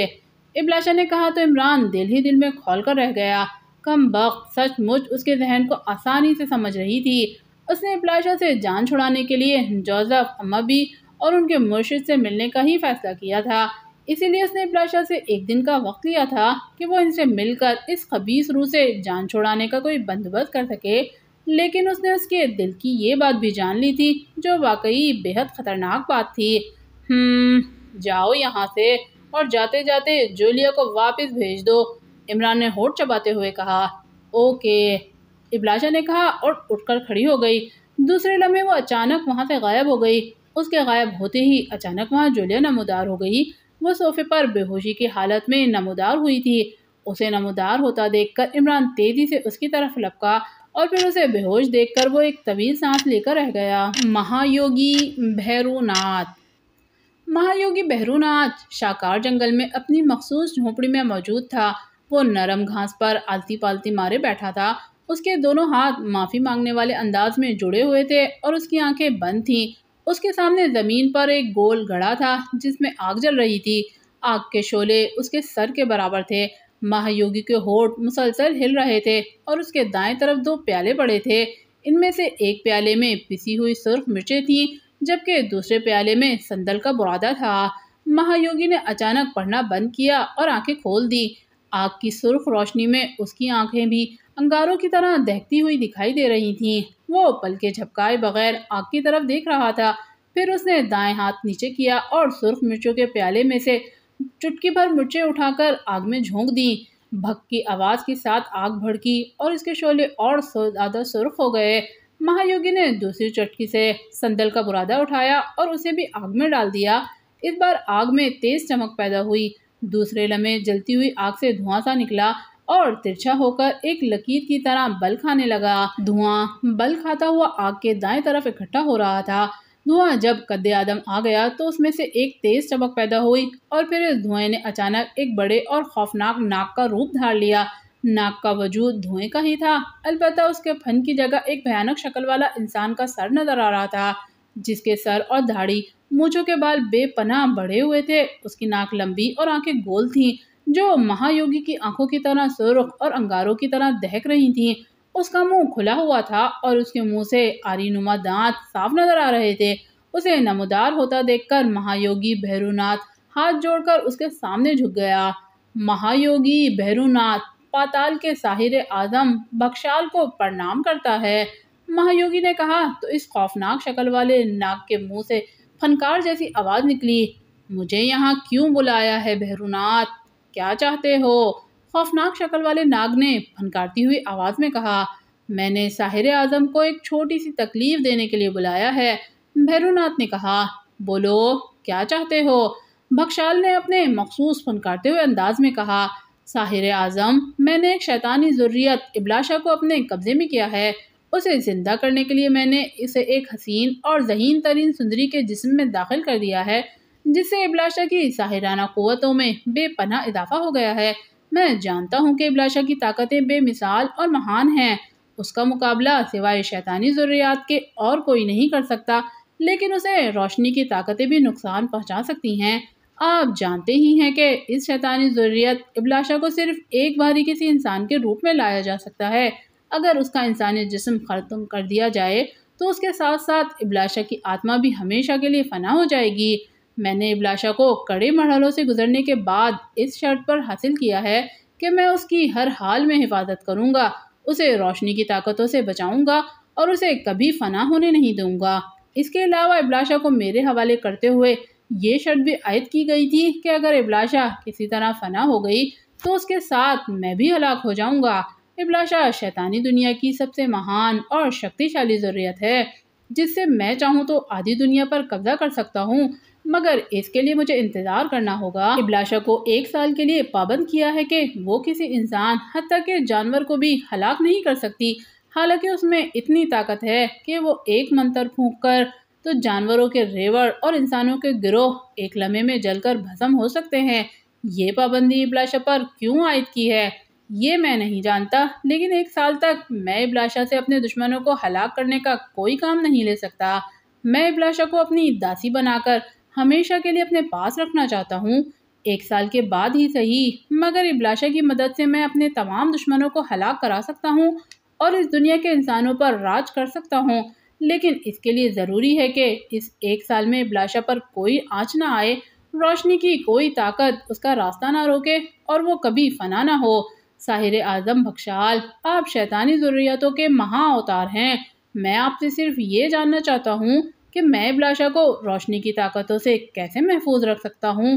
इबलाशा ने कहा तो इमरान दिल ही दिल में खोल कर रह गया कम वक्त सचमुच उसके जहन को आसानी से समझ रही थी उसने प्लाशा से जान छुड़ाने के लिए जोजफ अम्माबी और उनके मुर्शिद से मिलने का ही फैसला किया था इसीलिए उसने प्लाशा से एक दिन का वक्त लिया था कि वो इनसे मिलकर इस खबीस रूह से जान छुड़ाने का कोई बंदोबस्त कर सके लेकिन उसने उसके दिल की ये बात भी जान ली थी जो वाकई बेहद ख़तरनाक बात थी हम्म, जाओ यहाँ से और जाते जाते जूलिया को वापस भेज दो इमरान ने होठ चबाते हुए कहा ओके इबलाजा ने कहा और उठकर खड़ी हो गई दूसरे लम्हे वो अचानक वहाँ से गायब हो गई उसके गायब होते ही अचानक वहाँ जुलिया नमोदार हो गई वह सोफे पर बेहोशी की हालत में नमोदार हुई थी उसे नमोदार होता देखकर इमरान तेज़ी से उसकी तरफ लपका और फिर उसे बेहोश देखकर वो एक तवील सांस लेकर रह गया महायोगी भैरूनाथ महायोगी भैरूनाथ शाकार जंगल में अपनी मखसूस झोंपड़ी में मौजूद था वो नरम घास पर आलती पालती मारे बैठा था उसके दोनों हाथ माफ़ी मांगने वाले अंदाज में जुड़े हुए थे और उसकी आंखें बंद थीं उसके सामने ज़मीन पर एक गोल घड़ा था जिसमें आग जल रही थी आग के शोले उसके सर के बराबर थे महायोगी के होठ मुसलसल हिल रहे थे और उसके दाएं तरफ दो प्याले पड़े थे इनमें से एक प्याले में पिसी हुई सुर्ख मिर्चें थीं जबकि दूसरे प्याले में संदल का बुरादा था महायोगी ने अचानक पढ़ना बंद किया और आंखें खोल दी आग की सुर्ख रोशनी में उसकी आंखें भी अंगारों की तरह दहकती हुई दिखाई दे रही थी वो पल के झपकाए बगैर आग की तरफ देख रहा था फिर उसने दाएं हाथ नीचे किया और सुर्ख मिर्चों के प्याले में से चुटकी भर मिर्चें उठाकर आग में झोंक दी भक की आवाज़ के साथ आग भड़की और इसके शोले और ज़्यादा सुर्ख हो गए महायोगी ने दूसरी चटकी से संदल का बुरादा उठाया और उसे भी आग में डाल दिया इस बार आग में तेज चमक पैदा हुई दूसरे लम्हे जलती हुई आग से धुआं सा निकला और तिरछा होकर एक लकीर की तरह बल खाने लगा धुआं बल खाता हुआ आग के दाएं तरफ इकट्ठा हो रहा था धुआं जब कद आदम आ गया तो उसमें से एक तेज चमक पैदा हुई और फिर इस धुएं ने अचानक एक बड़े और खौफनाक नाक का रूप धार लिया नाक का वजूद धुएं का ही था अलबत् उसके फन की जगह एक भयानक शक्ल वाला इंसान का सर नजर आ रहा था जिसके सर और धाड़ी मूछों के बाल बेपनाह बढ़े हुए थे उसकी नाक लंबी और आंखें गोल थीं जो महायोगी की आंखों की तरह सुरख और अंगारों की तरह दहक रही थी उसका मुंह खुला हुआ था और उसके मुंह से आरीनुमा दांत साफ नजर आ रहे थे उसे नमोदार होता देखकर महायोगी भैरूनाथ हाथ जोड़कर उसके सामने झुक गया महायोगी भैरूनाथ पाताल के साहिर आजम बख्शाल को प्रणाम करता है महायोगी ने कहा तो इस खौफनाक शक्ल वाले नाक के मुंह से फनकार जैसी आवाज़ निकली मुझे यहाँ क्यों बुलाया है भैरूनाथ क्या चाहते हो खौफनाक शक्ल वाले नाग ने फनकारती हुई आवाज़ में कहा मैंने साहिर आज़म को एक छोटी सी तकलीफ़ देने के लिए बुलाया है भैरूनाथ ने कहा बोलो क्या चाहते हो बख्शाल ने अपने मखसूस फनकारते हुए अंदाज में कहा साहिर आज़म मैंने एक शैतानी जरूरियत इबलाशा को अपने कब्ज़े में किया है उसे ज़िंदा करने के लिए मैंने इसे एक हसीन और जहीन तरीन सुंदरी के जिस्म में दाखिल कर दिया है जिससे अभिलाषा की साहिराना कुतों में बेपना इजाफा हो गया है मैं जानता हूँ कि अभिलाषा की ताकतें बेमिसाल और महान हैं उसका मुकाबला सिवाय शैतानी ज़रूरियात के और कोई नहीं कर सकता लेकिन उसे रोशनी की ताकतें भी नुकसान पहुँचा सकती हैं आप जानते ही हैं कि इस शैतानी ज़रूरियत अभिलाषा को सिर्फ एक बार ही किसी इंसान के रूप में लाया जा सकता है अगर उसका इंसानी जिसम ख़त्म कर दिया जाए तो उसके साथ साथ अभिलाषा की आत्मा भी हमेशा के लिए फ़ना हो जाएगी मैंने इबलाशा को कड़े मरहलों से गुजरने के बाद इस शर्त पर हासिल किया है कि मैं उसकी हर हाल में हिफाजत करूँगा उसे रोशनी की ताकतों से बचाऊँगा और उसे कभी फना होने नहीं दूँगा इसके अलावा इबलाशा को मेरे हवाले करते हुए ये शर्त भी आयद की गई थी कि अगर इबलाशा किसी तरह फना हो गई तो उसके साथ मैं भी हलाक हो जाऊँगा इबलाशा शैतानी दुनिया की सबसे महान और शक्तिशाली ज़रूरत है जिससे मैं चाहूँ तो आधी दुनिया पर कब्जा कर सकता हूँ मगर इसके लिए मुझे इंतज़ार करना होगा इबलाशा को एक साल के लिए पाबंद किया है कि वो किसी इंसान हती के जानवर को भी हलाक नहीं कर सकती हालांकि उसमें इतनी ताकत है कि वो एक मंतर फूंक कर तो जानवरों के रेवड़ और इंसानों के गिरोह एक लम्हे में जलकर भस्म हो सकते हैं ये पाबंदी इबलाशा पर क्यों आयद की है ये मैं नहीं जानता लेकिन एक साल तक मैं इबलाशा से अपने दुश्मनों को हलाक करने का कोई काम नहीं ले सकता मैं इबलाशा को अपनी दासी बनाकर हमेशा के लिए अपने पास रखना चाहता हूँ एक साल के बाद ही सही मगर इबलाशा की मदद से मैं अपने तमाम दुश्मनों को हलाक करा सकता हूँ और इस दुनिया के इंसानों पर राज कर सकता हूँ लेकिन इसके लिए ज़रूरी है कि इस एक साल में इबलाशा पर कोई आँच ना आए रोशनी की कोई ताकत उसका रास्ता ना रोके और वो कभी फना ना हो साहिर आज़म बख्शाल आप शैतानी ज़रूरियातों के महा अवतार हैं मैं आपसे सिर्फ ये जानना चाहता हूँ कि मैं इबलाशा को रोशनी की ताकतों से कैसे महफूज रख सकता हूँ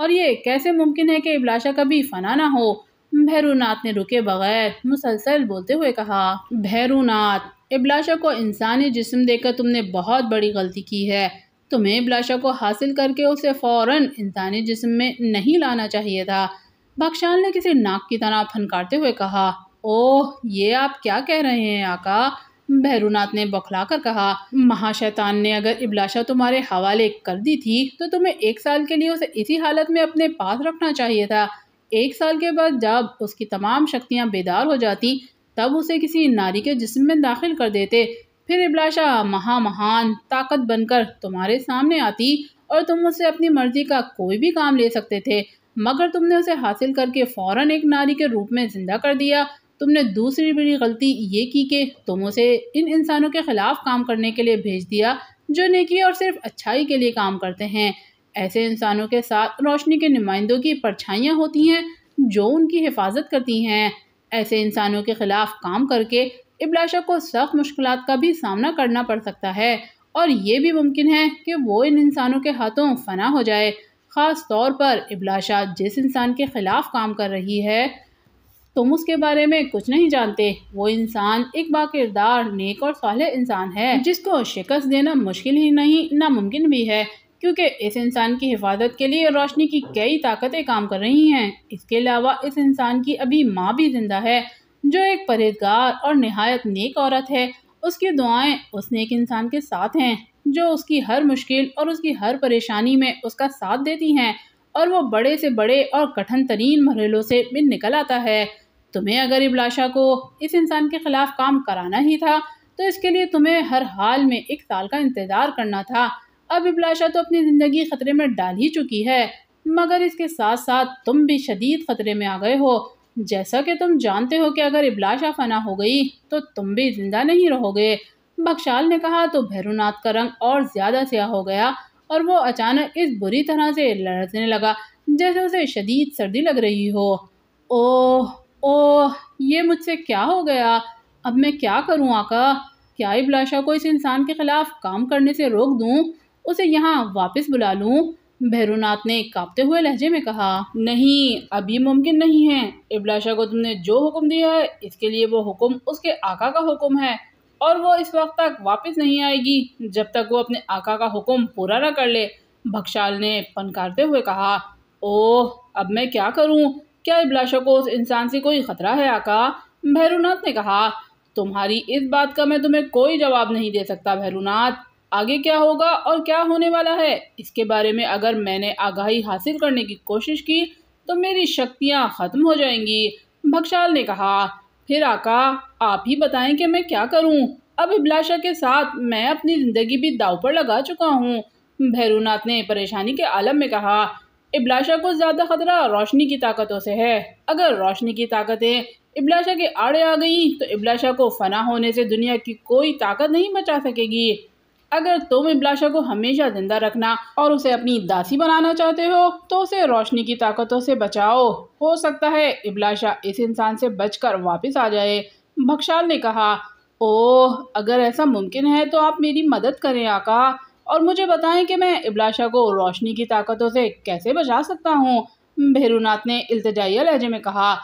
और ये कैसे मुमकिन है कि इबलाशा कभी फना ना हो भैरूनाथ ने रुके बगैर मुसलसल बोलते हुए कहा भैरूनाथ इबलाशा को इंसानी जिस्म देकर तुमने बहुत बड़ी गलती की है तुम्हें इबलाशा को हासिल करके उसे फ़ौर इंसानी जिस्म में नहीं लाना चाहिए था बख्शाल ने किसी नाक की तरह फनकारते हुए कहा ओह ये आप क्या कह रहे हैं आका भैरूनाथ ने बौखलाकर कर कहा महाशैतान ने अगर इबलाशा तुम्हारे हवाले कर दी थी तो तुम्हें एक साल के लिए उसे इसी हालत में अपने पास रखना चाहिए था एक साल के बाद जब उसकी तमाम शक्तियाँ बेदार हो जाती तब उसे किसी नारी के जिस्म में दाखिल कर देते फिर इबलाशा महामहान ताकत बनकर तुम्हारे सामने आती और तुम उससे अपनी मर्जी का कोई भी काम ले सकते थे मगर तुमने उसे हासिल करके फ़ौर एक नारी के रूप में ज़िंदा कर दिया तुमने दूसरी बड़ी गलती ये की कि तुम उसे इन इंसानों के ख़िलाफ़ काम करने के लिए भेज दिया जो नेकी और सिर्फ अच्छाई के लिए काम करते हैं ऐसे इंसानों के साथ रोशनी के नुमाइंदों की परछाइयाँ होती हैं जो उनकी हिफाजत करती हैं ऐसे इंसानों के ख़िलाफ़ काम करके इबलाशा को सख्त मुश्किल का भी सामना करना पड़ सकता है और ये भी मुमकिन है कि वो इन इंसानों के हाथों फना हो जाए ख़ास तौर पर इबलाशा जिस इंसान के ख़िलाफ़ काम कर रही है तुम उसके बारे में कुछ नहीं जानते वो इंसान एक बाकिरदार नेक और साल इंसान है जिसको शिकस्त देना मुश्किल ही नहीं नामुमकिन भी है क्योंकि इस इंसान की हिफाजत के लिए रोशनी की कई ताकतें काम कर रही हैं इसके अलावा इस इंसान की अभी माँ भी जिंदा है जो एक परहेजगार और नहायत नेक औरत है उसकी दुआएं उस नेक इंसान के साथ हैं जो उसकी हर मुश्किल और उसकी हर परेशानी में उसका साथ देती हैं और वो बड़े से बड़े और कठिन तरीन मरहलों से भी निकल आता है तुम्हें अगर इबलाशा को इस इंसान के ख़िलाफ़ काम कराना ही था तो इसके लिए तुम्हें हर हाल में एक साल का इंतज़ार करना था अब इबलाशा तो अपनी ज़िंदगी ख़तरे में डाल ही चुकी है मगर इसके साथ साथ तुम भी शदीद ख़तरे में आ गए हो जैसा कि तुम जानते हो कि अगर इबलाशा फना हो गई तो तुम भी ज़िंदा नहीं रहोगे बख्शाल ने कहा तो भैरूनाथ का रंग और ज़्यादा स्याह हो गया और वो अचानक इस बुरी तरह से लड़ने लगा जैसे उसे शदीद सर्दी लग रही हो ओह ओह ये मुझसे क्या हो गया अब मैं क्या करूं आका क्या इबलाशा को इस इंसान के ख़िलाफ़ काम करने से रोक दूं उसे यहाँ वापस बुला लूं भैरूनाथ ने कांपते हुए लहजे में कहा नहीं अब ये मुमकिन नहीं है इबलाशा को तुमने जो हुक्म दिया है इसके लिए वो हुक्म उसके आका का हुक्म है और वो इस वक्त तक वापस नहीं आएगी जब तक वो अपने आका का हुक्म पूरा ना कर ले भक्शाल ने पनकारते हुए कहा ओह अब मैं क्या करूँ क्या इबलाशा को उस इंसान से कोई ख़तरा है आका भैरूनाथ ने कहा तुम्हारी इस बात का मैं तुम्हें कोई जवाब नहीं दे सकता भैरूनाथ आगे क्या होगा और क्या होने वाला है इसके बारे में अगर मैंने आगाही हासिल करने की कोशिश की तो मेरी शक्तियाँ ख़त्म हो जाएंगी भक्शाल ने कहा फिर आका आप ही बताएं कि मैं क्या करूं? अब अभिलाषा के साथ मैं अपनी ज़िंदगी भी दाव पर लगा चुका हूँ भैरूनाथ ने परेशानी के आलम में कहा अभिलाषा को ज़्यादा खतरा रोशनी की ताकतों से है अगर रोशनी की ताकतें अभिलाषा के आड़े आ गई तो अभिलाषा को फना होने से दुनिया की कोई ताकत नहीं बचा सकेगी अगर तुम अभिलाषा को हमेशा जिंदा रखना और उसे अपनी दासी बनाना चाहते हो तो उसे रोशनी की ताकतों से बचाओ हो सकता है अभिलाषा इस इंसान से बचकर वापस आ जाए बख्शाल ने कहा ओह अगर ऐसा मुमकिन है तो आप मेरी मदद करें आका और मुझे बताएं कि मैं इबलाशा को रोशनी की ताकतों से कैसे बचा सकता हूँ भैरूनाथ ने अल्तजाइया लहजे में कहा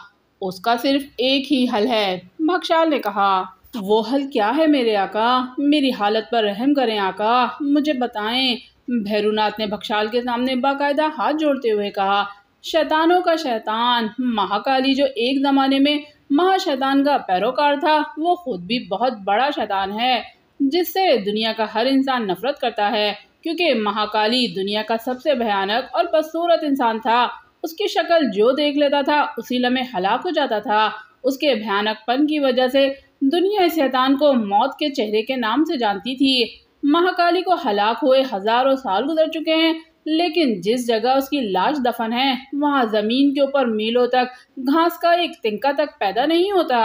उसका सिर्फ एक ही हल है बख्शाल ने कहा वो हल क्या है मेरे आका मेरी हालत पर रहम करें आका मुझे बताएं भैरूनाथ ने बख्शाल के सामने बाकायदा हाथ जोड़ते हुए कहा शैतानों का शैतान महाकाली जो एक ज़माने में महा शैतान का पैरोकार था वो खुद भी बहुत बड़ा शैतान है जिससे दुनिया का हर इंसान नफरत करता है क्योंकि महाकाली दुनिया का सबसे भयानक और बदसूरत इंसान था उसकी शक्ल जो देख लेता था उसी लम्हे हलाक हो जाता था उसके भयानकपन की वजह से दुनिया इस शैतान को मौत के चेहरे के नाम से जानती थी महाकाली को हलाक हुए हजारों साल गुजर चुके हैं लेकिन जिस जगह उसकी लाश दफन है वहाँ ज़मीन के ऊपर मीलों तक घास का एक तिनका तक पैदा नहीं होता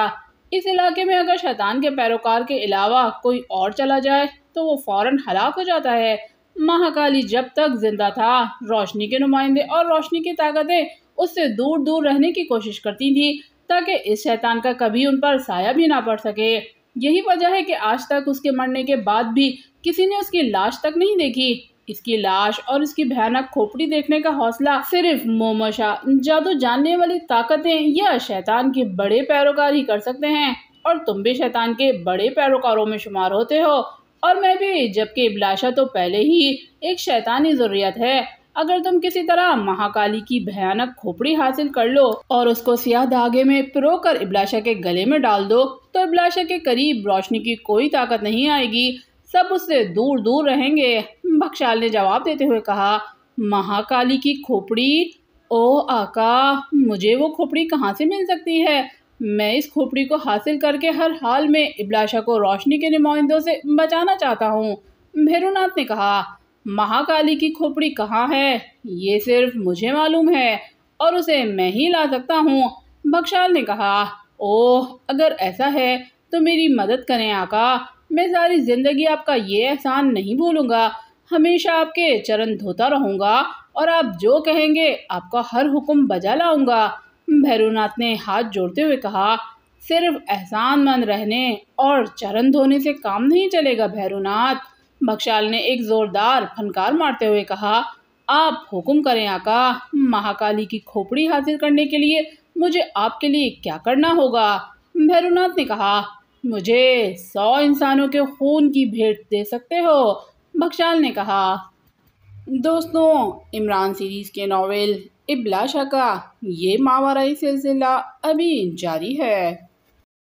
इस इलाके में अगर शैतान के पैरोकार के अलावा कोई और चला जाए तो वो फौरन हलाक हो जाता है महाकाली जब तक जिंदा था रोशनी के नुमाइंदे और रोशनी की ताकतें उससे दूर दूर रहने की कोशिश करती थी ताकि इस शैतान का कभी उन पर साया भी ना पड़ सके यही वजह है कि आज तक उसके मरने के बाद भी किसी ने उसकी लाश तक नहीं देखी इसकी लाश और इसकी भयानक खोपड़ी देखने का हौसला सिर्फ मोमोशा जादू जानने वाली ताकतें या शैतान के बड़े पैरोकार ही कर सकते हैं और तुम भी शैतान के बड़े पैरोकारों में शुमार होते हो और मैं भी जबकि इबलाशा तो पहले ही एक शैतानी ज़रूरत है अगर तुम किसी तरह महाकाली की भयानक खोपड़ी हासिल कर लो और उसको सियाह धागे में पिरो कर इबलाशा के गले में डाल दो तो इबलाशा के करीब रोशनी की कोई ताकत नहीं आएगी सब उससे दूर दूर रहेंगे बख्शाल ने जवाब देते हुए कहा महाकाली की खोपड़ी ओ आका मुझे वो खोपड़ी कहाँ से मिल सकती है मैं इस खोपड़ी को हासिल करके हर हाल में इबलाशा को रोशनी के नुमाइंदों से बचाना चाहता हूँ भैरूनाथ ने कहा महाकाली की खोपड़ी कहाँ है ये सिर्फ मुझे मालूम है और उसे मैं ही ला सकता हूँ बख्शाल ने कहा ओह अगर ऐसा है तो मेरी मदद करें आका मैं सारी ज़िंदगी आपका ये एहसान नहीं भूलूँगा हमेशा आपके चरण धोता रहूँगा और आप जो कहेंगे आपका हर हुक्म बजा लाऊंगा भैरूनाथ ने हाथ जोड़ते हुए कहा सिर्फ एहसान मंद रहने और चरण धोने से काम नहीं चलेगा भैरूनाथ बख्शाल ने एक ज़ोरदार फनकार मारते हुए कहा आप हुक्म करें आका महाकाली की खोपड़ी हासिल करने के लिए मुझे आपके लिए क्या करना होगा भैरूनाथ ने कहा मुझे सौ इंसानों के खून की भेंट दे सकते हो बख्शाल ने कहा दोस्तों इमरान सीरीज़ के नावल शाह का ये मावाराई सिलसिला अभी जारी है